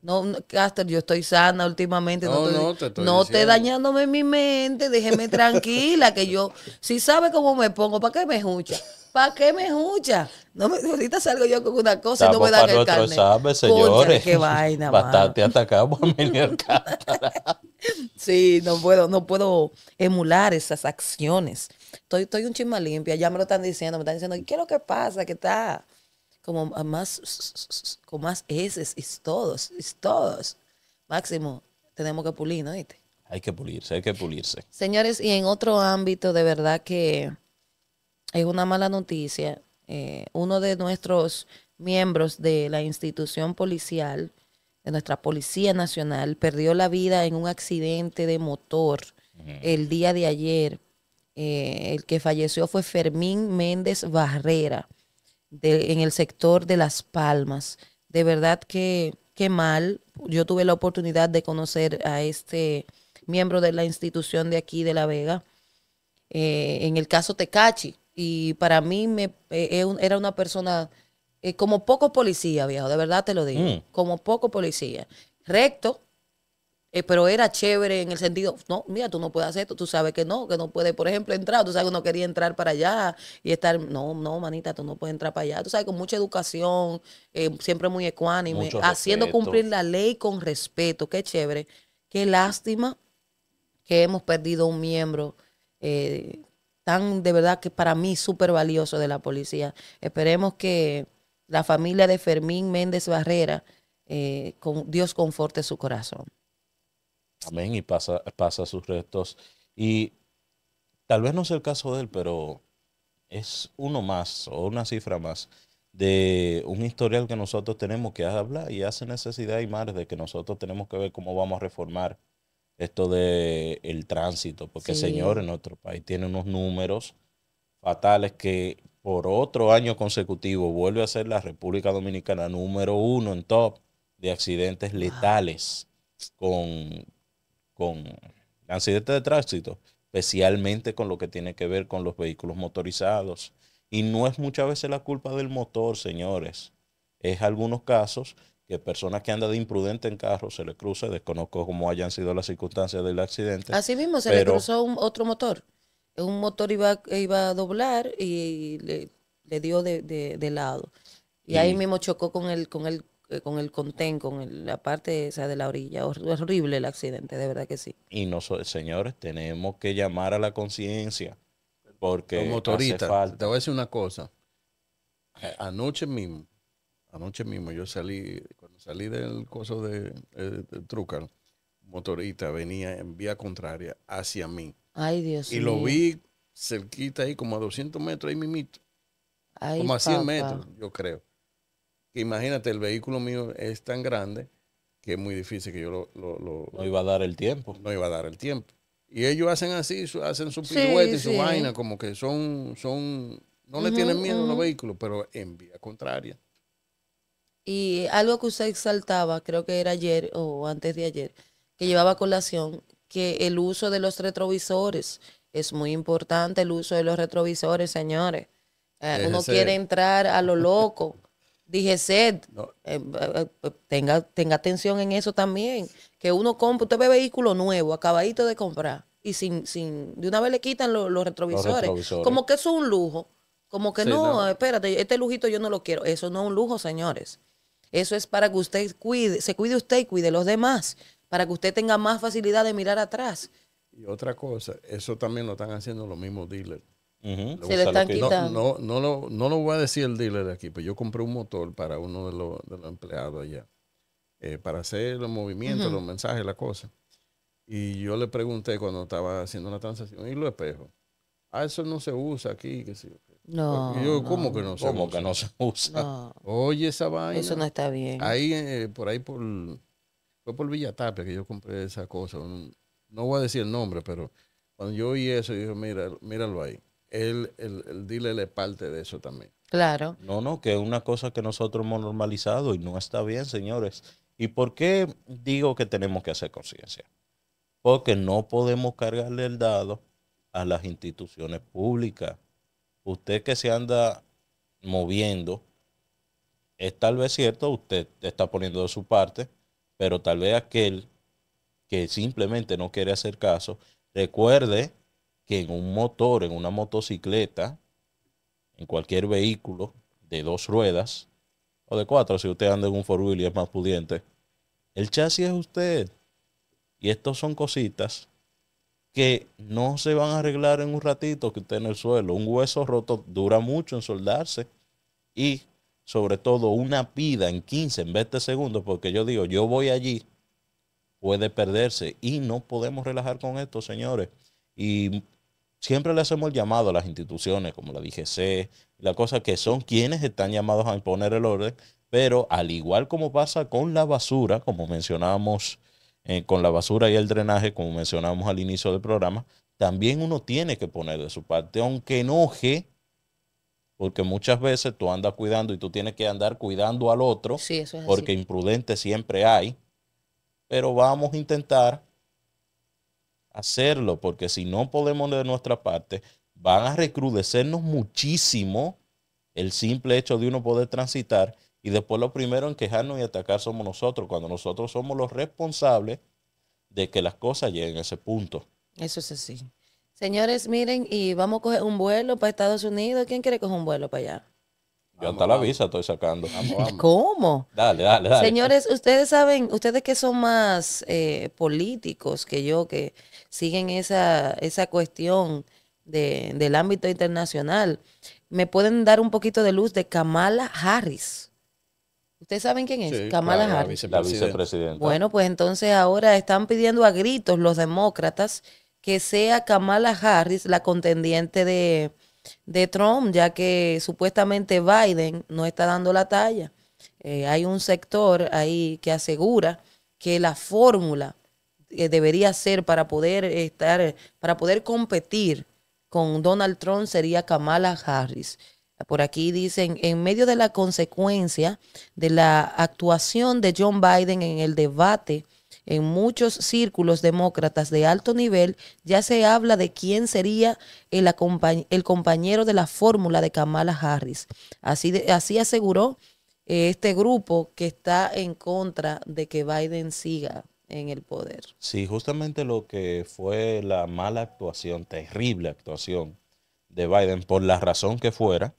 No, no, Caster, yo estoy sana últimamente. No, no, te estoy No dañándome mi mente, déjeme tranquila, que yo, si sabe cómo me pongo, ¿para qué me escucha? ¿Para qué me escucha? No me, ahorita salgo yo con una cosa y no me dan el carnet. Sabe, señores. qué vaina, Bastante mano. atacamos a *laughs* Sí, no puedo, no puedo emular esas acciones. Estoy, estoy un chisma limpia, ya me lo están diciendo, me están diciendo, ¿qué es lo que pasa? ¿Qué está? como más, con más S, es todos, es todos. Máximo, tenemos que pulir, ¿no? Hay que pulirse, hay que pulirse. Señores, y en otro ámbito, de verdad que es una mala noticia. Eh, uno de nuestros miembros de la institución policial, de nuestra Policía Nacional, perdió la vida en un accidente de motor el día de ayer. Eh, el que falleció fue Fermín Méndez Barrera, en el sector de Las Palmas. De verdad que qué mal. Yo tuve la oportunidad de conocer a este miembro de la institución de aquí de La Vega, eh, en el caso Tecachi. Y para mí me, eh, eh, era una persona como poco policía, viejo, de verdad te lo digo, mm. como poco policía. Recto, eh, pero era chévere en el sentido, no, mira, tú no puedes hacer esto, tú sabes que no, que no puedes, por ejemplo, entrar, tú sabes que no quería entrar para allá y estar, no, no, manita, tú no puedes entrar para allá, tú sabes, con mucha educación, eh, siempre muy ecuánime, haciendo cumplir la ley con respeto, qué chévere, qué lástima que hemos perdido un miembro eh, tan de verdad que para mí súper valioso de la policía. Esperemos que la familia de Fermín Méndez Barrera, Dios conforte su corazón. Amén. Y pasa, pasa sus restos. Y tal vez no sea el caso de él, pero es uno más o una cifra más de un historial que nosotros tenemos que hablar y hace necesidad y más de que nosotros tenemos que ver cómo vamos a reformar esto de el tránsito, porque el señor, en nuestro país tiene unos números fatales que por otro año consecutivo vuelve a ser la República Dominicana número uno en top de accidentes letales con, con accidentes de tránsito, especialmente con lo que tiene que ver con los vehículos motorizados. Y no es muchas veces la culpa del motor, señores. Es algunos casos que personas que andan de imprudente en carro se le cruza, desconozco cómo hayan sido las circunstancias del accidente. Así mismo, se le cruzó un, otro motor. Un motor iba, iba a doblar y le, dio de, de, lado. Y, y, ahí mismo chocó con el, con el con el contén, con la parte esa de la orilla. Es horrible el accidente, de verdad que sí. Y nosotros, señores, tenemos que llamar a la conciencia. Porque motorista, te voy a decir una cosa. Eh, anoche mismo, anoche mismo yo salí, cuando salí del coso de, eh, Trucar, motorista venía en vía contraria hacia mí. Ay, Dios Y lo vi cerquita ahí, como a 200 metros ahí mimito. como a 100 metros, yo creo imagínate, el vehículo mío es tan grande que es muy difícil que yo lo... no iba a dar el tiempo. No iba a dar el tiempo. Y ellos hacen así, hacen su pirueta y su vaina, como que son, son, no le tienen miedo a los vehículos, pero en vía contraria. Y algo que usted exaltaba, creo que era ayer o antes de ayer, que llevaba a colación, que el uso de los retrovisores es muy importante, el uso de los retrovisores, señores. Eh, uno quiere entrar a lo loco. *laughs* dije sed, eh, eh, eh, tenga, tenga atención en eso también. Que uno compra, usted ve vehículo nuevo, acabadito de comprar, y sin, sin, de una vez le quitan los, retrovisores. Como que eso es un lujo. Como que no, espérate, este lujito yo no lo quiero. Eso no es un lujo, señores. Eso es para que usted cuide, se cuide usted y cuide los demás, para que usted tenga más facilidad de mirar atrás. Y otra cosa, eso también lo están haciendo los mismos dealers. No, no, lo, no voy a decir el dealer de aquí, pero pues yo compré un motor para uno de los, empleados allá, eh, para hacer los movimientos, los mensajes, la cosa Y yo le pregunté cuando estaba haciendo una transacción, ¿y lo espejo Ah, eso no se usa aquí, No. yo, ¿cómo que no se ¿cómo que no se usa? Oye, esa vaina. Eso no está bien. Ahí, eh, por ahí, por, fue por Villatapia que yo compré esa cosa. No, voy a decir el nombre, pero cuando yo oí eso, dije, mira, míralo ahí el, el, parte de eso también. Claro. No, no, que es una cosa que nosotros hemos normalizado y no está bien, señores. ¿Y por qué digo que tenemos que hacer conciencia? Porque no podemos cargarle el dado a las instituciones públicas. Usted que se anda moviendo, es tal vez cierto, usted está poniendo de su parte, pero tal vez aquel que simplemente no quiere hacer caso, recuerde que en un motor, en una motocicleta, en cualquier vehículo de dos ruedas o de cuatro, si usted anda en un four wheel y es más pudiente, el chasis es usted. Y estos son cositas que no se van a arreglar en un ratito que usted en el suelo. Un hueso roto dura mucho en soldarse y sobre todo una pida en 15, en 20 segundos, porque yo digo, yo voy allí, puede perderse y no podemos relajar con esto, señores. Y siempre le hacemos el llamado a las instituciones como la DGC, la cosa que son quienes están llamados a imponer el orden, pero al igual como pasa con la basura, como mencionamos eh, con la basura y el drenaje, como mencionamos al inicio del programa, también uno tiene que poner de su parte, aunque enoje, porque muchas veces tú andas cuidando y tú tienes que andar cuidando al otro, porque imprudente siempre hay, pero vamos a intentar hacerlo, porque si no podemos de nuestra parte, van a recrudecernos muchísimo el simple hecho de uno poder transitar y después lo primero en quejarnos y atacar somos nosotros, cuando nosotros somos los responsables de que las cosas lleguen a ese punto. Eso es así. Señores, miren, y vamos a coger un vuelo para Estados Unidos. ¿Quién quiere coger un vuelo para allá? Yo hasta la visa estoy sacando. *laughs* ¿Cómo? Dale, dale, dale. Señores, ustedes saben, ustedes que son más eh, políticos que yo, que siguen esa, cuestión del ámbito internacional. ¿Me pueden dar un poquito de luz de Kamala Harris? ¿Ustedes saben quién es? Kamala Harris. La vicepresidenta. Bueno, pues entonces ahora están pidiendo a gritos los demócratas que sea Kamala Harris la contendiente de, Trump, ya que supuestamente Biden no está dando la talla. Eh, hay un sector ahí que asegura que la fórmula debería ser para poder estar, para poder competir con Donald Trump sería Kamala Harris. Por aquí dicen, en medio de la consecuencia de la actuación de John Biden en el debate, en muchos círculos demócratas de alto nivel, ya se habla de quién sería el, el compañero de la fórmula de Kamala Harris. Así, así aseguró eh, este grupo que está en contra de que Biden siga en el poder. Sí, justamente lo que fue la mala actuación, terrible actuación de Biden, por la razón que fuera,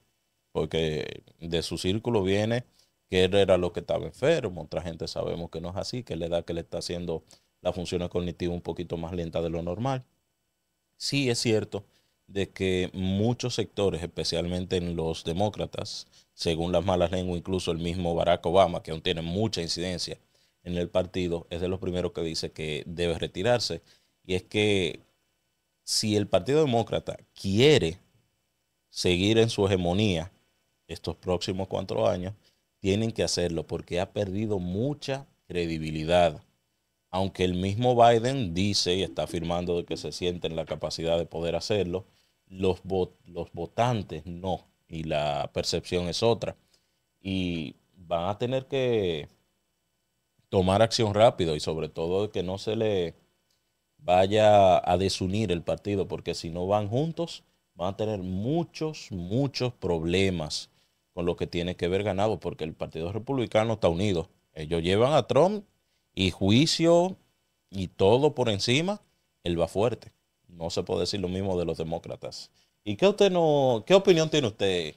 porque de su círculo viene que él era lo que estaba enfermo, otra gente sabemos que no es así, que le da, que le está haciendo la función cognitiva un poquito más lenta de lo normal. Sí es cierto de que muchos sectores, especialmente en los demócratas, según las malas lenguas, incluso el mismo Barack Obama, que aún tiene mucha incidencia en el partido es de los primeros que dice que debe retirarse. Y es que si el Partido Demócrata quiere seguir en su hegemonía estos próximos cuatro años, tienen que hacerlo porque ha perdido mucha credibilidad. Aunque el mismo Biden dice y está afirmando de que se siente en la capacidad de poder hacerlo, los, los votantes no, y la percepción es otra. Y van a tener que tomar acción rápido y sobre todo que no se le vaya a desunir el partido, porque si no van juntos, van a tener muchos, muchos problemas con lo que tiene que ver ganado, porque el Partido Republicano está unido. Ellos llevan a Trump y juicio y todo por encima, él va fuerte. No se puede decir lo mismo de los demócratas. ¿Y qué, usted no, qué opinión tiene usted,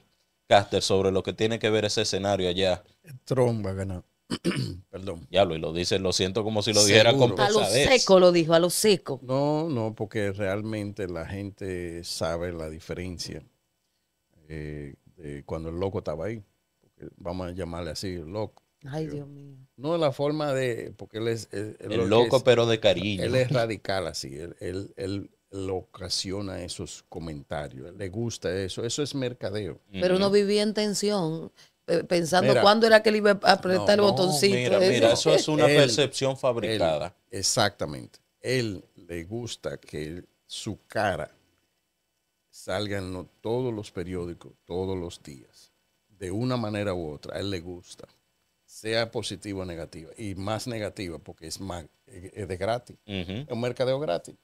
Caster, sobre lo que tiene que ver ese escenario allá? Trump va a ganar. *clears throat* Perdón. Ya lo, y lo dice, lo siento como si lo dijera con pesadez. A lo seco lo dijo, a lo seco. No, no, porque realmente la gente sabe la diferencia eh, cuando el loco estaba ahí. vamos a llamarle así, el loco. Ay, Dios mío. No la forma de. Porque él es. el loco, pero de cariño. Él es radical así. Él, él, ocasiona esos comentarios. le gusta eso. Eso es mercadeo. Pero no vivía en tensión. Eh, pensando cuándo era que le iba a apretar el botoncito. Mira, eso. es una *laughs* percepción fabricada. exactamente. Él le gusta que su cara salga en todos los periódicos, todos los días, de una manera u otra. A él le gusta, sea positiva o negativa, y más negativa porque es, más, de gratis, es un mercadeo gratis.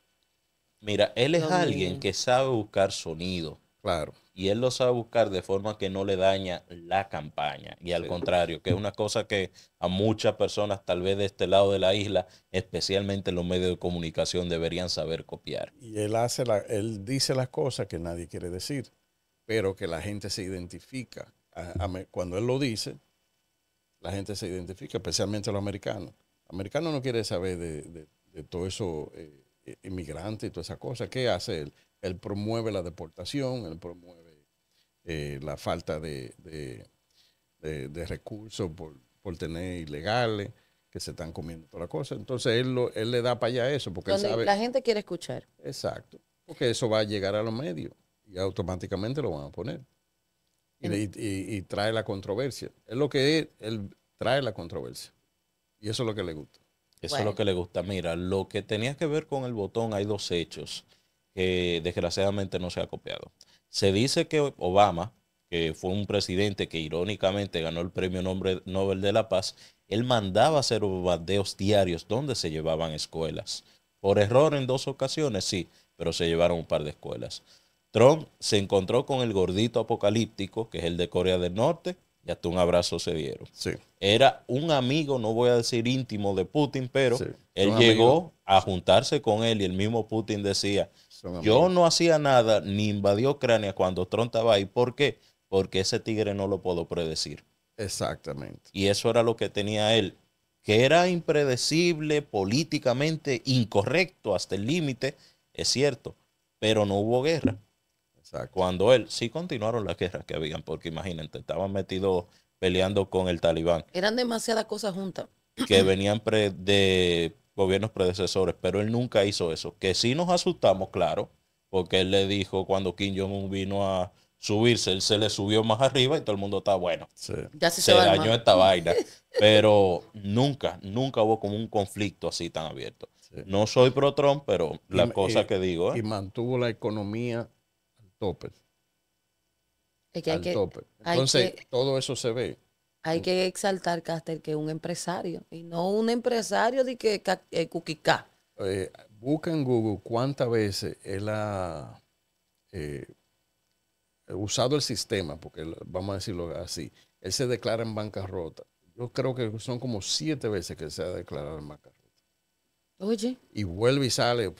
Mira, él es alguien que sabe buscar sonido. Claro y él lo sabe buscar de forma que no le daña la campaña. Y al contrario, que es una cosa que a muchas personas, tal vez de este lado de la isla, especialmente los medios de comunicación, deberían saber copiar. Y él, hace la, él dice las cosas que nadie quiere decir, pero que la gente se identifica. cuando él lo dice, la gente se identifica, especialmente los americanos. Los americanos no quieren saber de, todo eso, eh, eh, inmigrante y toda esa cosa. ¿Qué hace él? Él promueve la deportación, él promueve eh, la falta de, de, recursos por, por, tener ilegales que se están comiendo toda la cosa. Entonces él, lo, él le da para allá eso porque La gente quiere escuchar. Exacto, porque eso va a llegar a los medios y automáticamente lo van a poner. Y, trae la controversia. Es lo que es, él trae la controversia. Y eso es lo que le gusta. Eso es lo que le gusta. Mira, lo que tenía que ver con el botón, hay dos hechos que desgraciadamente no se ha copiado. Se dice que Obama, que fue un presidente que irónicamente ganó el premio Nobel de la Paz, él mandaba hacer bombardeos diarios donde se llevaban escuelas. Por error en dos ocasiones, sí, pero se llevaron un par de escuelas. Trump se encontró con el gordito apocalíptico, que es el de Corea del Norte, y hasta un abrazo se dieron. Era un amigo, no voy a decir íntimo de Putin, pero él llegó a juntarse con él y el mismo Putin decía, yo no hacía nada ni invadió Ucrania cuando Trump estaba ahí. ¿Por qué? Porque ese tigre no lo puedo predecir. Exactamente. Y eso era lo que tenía él, que era impredecible, políticamente incorrecto hasta el límite, es cierto, pero no hubo guerra. Cuando él, sí continuaron las guerras que habían, porque imagínate, estaban metidos peleando con el talibán. Eran demasiadas cosas juntas. Que venían de gobiernos predecesores, pero él nunca hizo eso. Que sí nos asustamos, claro, porque él le dijo cuando Kim Jong-un vino a subirse, él se le subió más arriba y todo el mundo está bueno. se, dañó esta *laughs* vaina. Pero nunca, nunca hubo como un conflicto así tan abierto. No soy pro Trump, pero la cosa que digo. es... ¿eh? Y mantuvo la economía al tope. Es que al que, Entonces, todo eso se ve. Hay que exaltar, Caster, que es un empresario, y no un empresario de que eh, cuquicá. Eh, busca en Google cuántas veces él ha eh, usado el sistema, porque vamos a decirlo así, él se declara en bancarrota. Yo creo que son como siete veces que se ha declarado en bancarrota. Oye. Y vuelve y sale,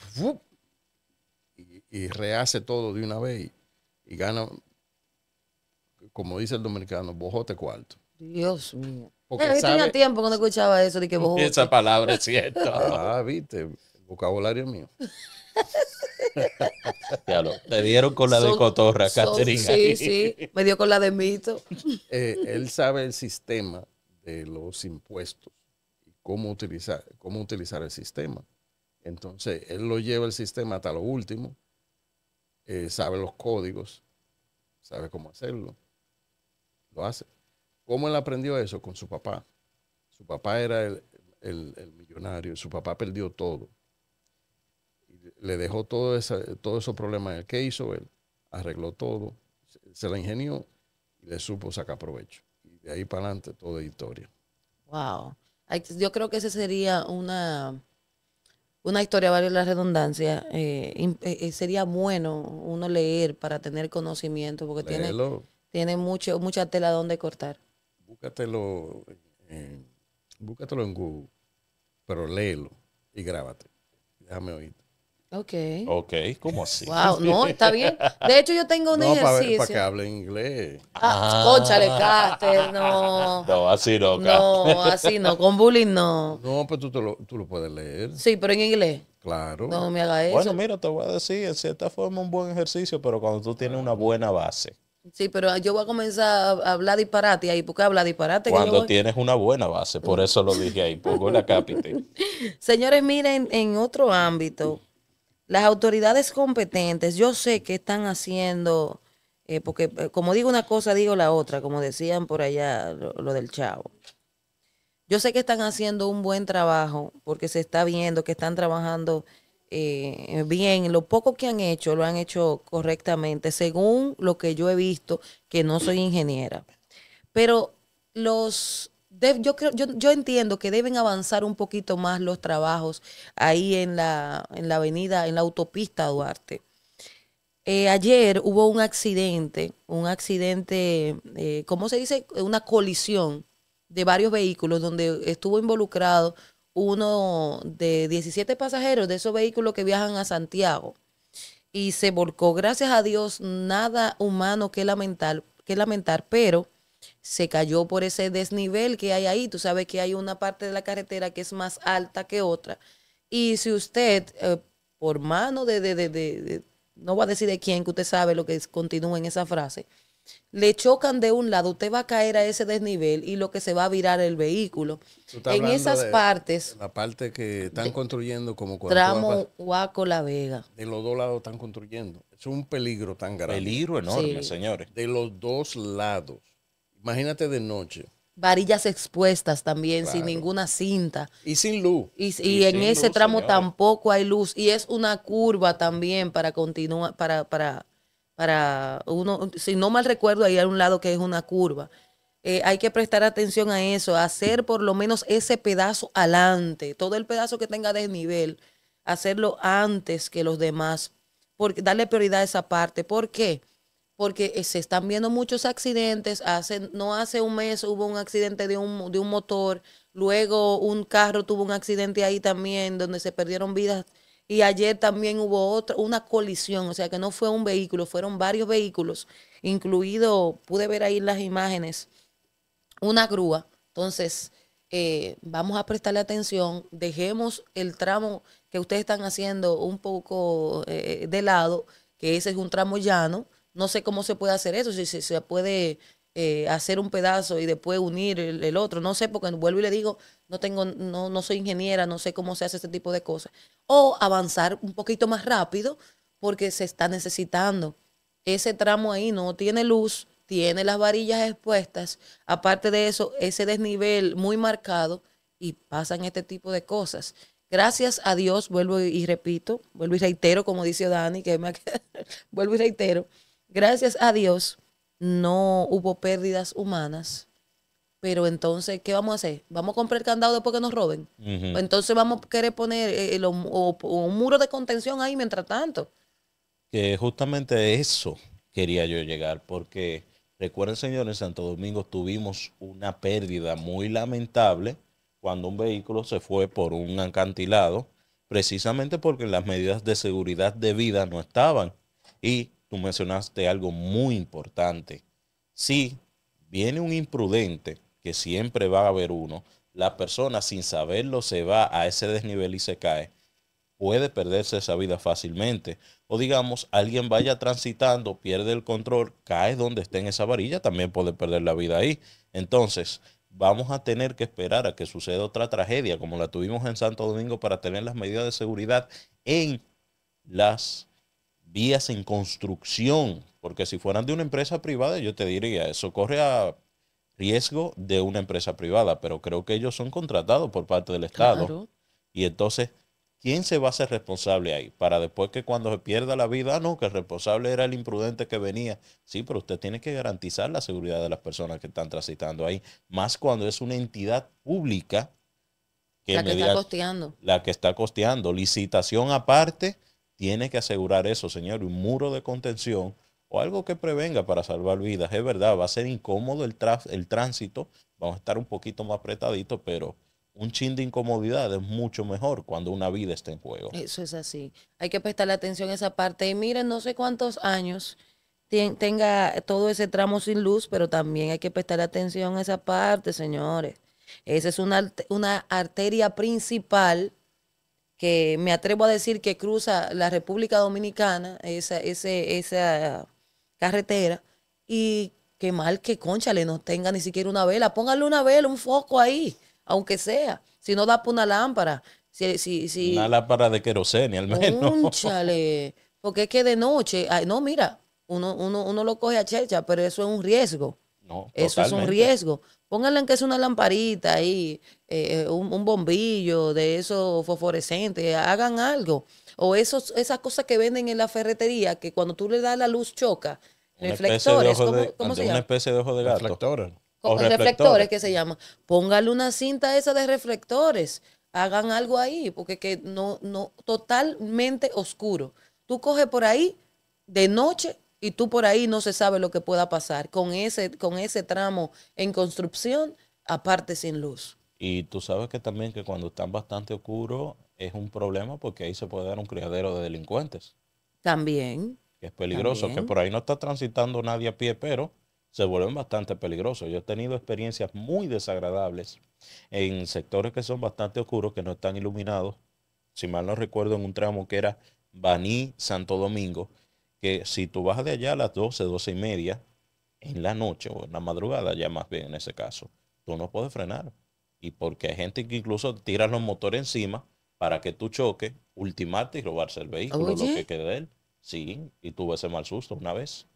Y, rehace todo de una vez y gana, como dice el dominicano, bojote cuarto. Dios mío. Porque tenía tiempo cuando escuchaba eso Esa palabra es cierta. *laughs* ah, viste, vocabulario mío. *laughs* ya te dieron con la de cotorra, Caterina. Sí, sí, me dio con la de mito. *laughs* Eh, él sabe el sistema de los impuestos y cómo utilizar, cómo utilizar el sistema. Entonces, él lo lleva el sistema hasta lo último, eh, sabe los códigos, sabe cómo hacerlo, lo hace. ¿Cómo él aprendió eso? Con su papá. Su papá era el, millonario, su papá perdió todo. le dejó todos esos problemas. ¿Qué hizo él? Arregló todo, se, la ingenió y le supo sacar provecho. Y de ahí para adelante, toda historia. Wow. Yo creo que esa sería una, una historia, vale la redundancia. Eh, eh, eh, sería bueno uno leer para tener conocimiento, porque tiene, tiene mucho, mucha tela donde cortar búscatelo en, búscatelo en Google, pero léelo y grábate. Déjame oírte. Ok. Ok, ¿cómo así? Wow, no, está bien. De hecho, yo tengo un no, ejercicio. Para, que hable inglés. Ah, escúchale, ah. no. No, así no, No, así no, con bullying no. No, pero tú, lo, tú lo puedes leer. Sí, pero en inglés. Claro. No me haga eso. Bueno, mira, te voy a decir, en cierta forma, un buen ejercicio, pero cuando tú tienes una buena base. Sí, pero yo voy a comenzar a hablar disparate ahí, porque habla disparate. Cuando tienes una buena base, por eso lo dije ahí, pongo la cápita. Señores, miren, en otro ámbito, las autoridades competentes, yo sé que están haciendo, eh, porque eh, como digo una cosa, digo la otra, como decían por allá lo del chavo. Yo sé que están haciendo un buen trabajo, porque se está viendo que están trabajando eh, bien, lo poco que han hecho lo han hecho correctamente, según lo que yo he visto, que no soy ingeniera. Pero los yo, creo, yo, entiendo que deben avanzar un poquito más los trabajos ahí en la, en la avenida, en la autopista Duarte. Eh, ayer hubo un accidente, un accidente, eh, ¿cómo se dice? Una colisión de varios vehículos donde estuvo involucrado uno de 17 pasajeros de esos vehículos que viajan a Santiago y se volcó. Gracias a Dios, nada humano que lamentar, que lamentar, pero se cayó por ese desnivel que hay ahí. Tú sabes que hay una parte de la carretera que es más alta que otra. Y si usted, eh, por mano de, de, de, no va a decir de quién, que usted sabe lo que continúa en esa frase, le chocan de un lado, usted va a caer a ese desnivel y lo que se va a virar el vehículo. En esas partes. La parte que están construyendo como Tramo Huaco La Vega. De los dos lados están construyendo. Es un peligro tan grande. Peligro enorme, señores. De los dos lados. Imagínate de noche. Varillas expuestas también, sin ninguna cinta. Y sin luz. Y, en ese tramo tampoco hay luz. Y es una curva también para continuar, para, para para uno, si no mal recuerdo, ahí hay un lado que es una curva. Eh, hay que prestar atención a eso, hacer por lo menos ese pedazo adelante, todo el pedazo que tenga desnivel, hacerlo antes que los demás, porque darle prioridad a esa parte. ¿Por qué? Porque eh, se están viendo muchos accidentes. Hace, no hace un mes hubo un accidente de un, de un motor, luego un carro tuvo un accidente ahí también, donde se perdieron vidas y ayer también hubo otra, una colisión, o sea que no fue un vehículo, fueron varios vehículos, incluido, pude ver ahí las imágenes, una grúa. Entonces, eh, vamos a prestarle atención, dejemos el tramo que ustedes están haciendo un poco eh, de lado, que ese es un tramo llano. No sé cómo se puede hacer eso, si se, puede eh, hacer un pedazo y después unir el, otro. No sé, porque vuelvo y le digo, no tengo, no, no soy ingeniera, no sé cómo se hace este tipo de cosas. O avanzar un poquito más rápido porque se está necesitando. Ese tramo ahí no tiene luz, tiene las varillas expuestas. Aparte de eso, ese desnivel muy marcado y pasan este tipo de cosas. Gracias a Dios, vuelvo y repito, vuelvo y reitero, como dice Dani, que me... *laughs* vuelvo y reitero, gracias a Dios no hubo pérdidas humanas. Pero entonces, ¿qué vamos a hacer? ¿Vamos a comprar el candado después que nos roben? Entonces vamos a querer poner eh, eh, un muro de contención ahí mientras tanto. Que justamente eso quería yo llegar, porque recuerden, señores, en Santo Domingo tuvimos una pérdida muy lamentable cuando un vehículo se fue por un acantilado, precisamente porque las medidas de seguridad de vida no estaban. Y tú mencionaste algo muy importante. Si viene un imprudente, que siempre va a haber uno, la persona sin saberlo se va a ese desnivel y se cae, puede perderse esa vida fácilmente. O digamos, alguien vaya transitando, pierde el control, cae donde esté en esa varilla, también puede perder la vida ahí. Entonces, vamos a tener que esperar a que suceda otra tragedia como la tuvimos en Santo Domingo para tener las medidas de seguridad en las vías en construcción, porque si fueran de una empresa privada, yo te diría, eso corre a riesgo de una empresa privada, pero creo que ellos son contratados por parte del Estado. Y entonces, ¿quién se va a hacer responsable ahí? Para después que cuando se pierda la vida, ah, no, que el responsable era el imprudente que venía. Sí, pero usted tiene que garantizar la seguridad de las personas que están transitando ahí, más cuando es una entidad pública. Que la está costeando. La que está costeando. Licitación aparte tiene que asegurar eso, señor, un muro de contención o algo que prevenga para salvar vidas. Es verdad, va a ser incómodo el, el tránsito, vamos a estar un poquito más apretaditos, pero un chin de incomodidad es mucho mejor cuando una vida está en juego. Eso es así. Hay que prestarle atención a esa parte. Y miren, no sé cuántos años tenga todo ese tramo sin luz, pero también hay que prestar atención a esa parte, señores. Esa es una arteria principal que me atrevo a decir que cruza la República Dominicana, esa, ese, esa carretera, y qué mal que Conchale no tenga ni siquiera una vela. Póngale una vela, un foco ahí, aunque sea. Si no da por una lámpara. Si, si, si... Una lámpara de querosene, al menos. Porque es que de noche, ay, no, mira, uno, uno, uno lo coge a checha, pero eso es un riesgo. Eso es un riesgo. Pónganle en que es una lamparita ahí, eh, eh, un, bombillo de eso fosforescente hagan algo. O esos, esas cosas que venden en la ferretería que cuando tú le das la luz choca. reflectores, ¿cómo, se llama? Una especie de ojo de Reflectores. reflectores, que se llama. Póngale una cinta esa de reflectores. Hagan algo ahí, porque que no, no, totalmente oscuro. Tú coges por ahí de noche y tú por ahí no se sabe lo que pueda pasar con ese, con ese tramo en construcción, aparte sin luz. Y tú sabes que también que cuando están bastante oscuros es un problema porque ahí se puede dar un criadero de delincuentes. También. es peligroso, que por ahí no está transitando nadie a pie, pero se vuelven bastante peligrosos. Yo he tenido experiencias muy desagradables en sectores que son bastante oscuros, que no están iluminados. Si mal no recuerdo, en un tramo que era Baní, Santo Domingo, si tú vas de allá a las 12, 12 y media, en la noche o en la madrugada, ya más bien en ese caso, tú no puedes frenar. Y porque hay gente que incluso tira los motores encima para que tú choques, ultimarte y robarse el vehículo, lo que quede él. Sí, y tuve ese mal susto una vez.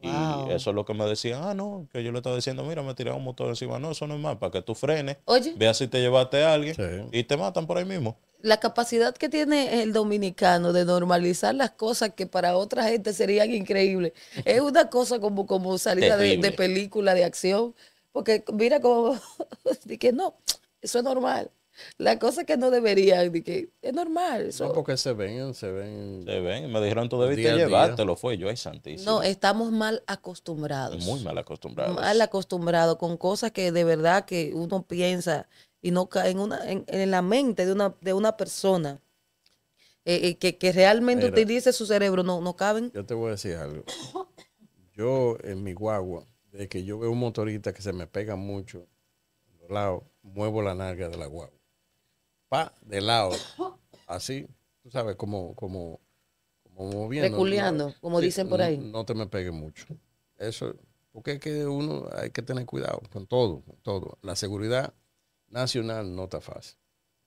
Y eso es lo que me decían, ah, no, que yo le estaba diciendo, mira, me tiraron un motor encima, no, eso no es mal, para que tú frenes, Oye. si te llevaste a alguien y te matan por ahí mismo la capacidad que tiene el dominicano de normalizar las cosas que para otra gente serían increíbles es una cosa como, como salida de, película de acción. Porque mira como, *laughs* de que no, eso es normal. Las cosas que no deberían, de que es normal. Son No, porque se ven, se ven. Se ven, me dijeron, tú debiste llevártelo, fue yo, ay santísimo. No, estamos mal acostumbrados. Muy mal acostumbrados. Mal acostumbrados con cosas que de verdad que uno piensa y no en, una, en, la mente de una, de una persona eh, eh, que, realmente utilice su cerebro, no, no caben. Yo te voy a decir algo. Yo en mi guagua, de que yo veo un motorista que se me pega mucho, de lado, muevo la narga de la guagua. Pa, de lado, así, tú sabes, como, como, como moviendo. Reculeando, como dicen por ahí. No, te me pegue mucho. Eso, porque que uno hay que tener cuidado con todo, todo. La seguridad nacional no está fácil.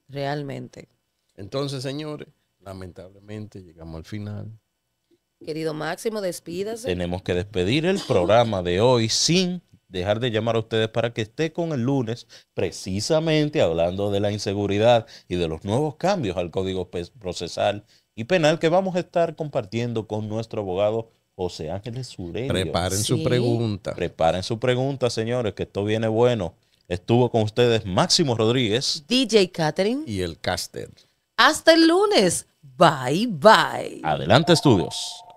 Realmente. Entonces, señores, lamentablemente llegamos al final. Querido Máximo, despídase. Tenemos que despedir el programa de hoy sin dejar de llamar a ustedes para que esté con el lunes, precisamente hablando de la inseguridad y de los nuevos cambios al Código Procesal y Penal que vamos a estar compartiendo con nuestro abogado José Ángeles Sureño. Preparen su pregunta. Preparen su pregunta, señores, que esto viene bueno. Estuvo con ustedes Máximo Rodríguez, DJ Catherine y el caster. Hasta el lunes. Bye bye. Adelante estudios.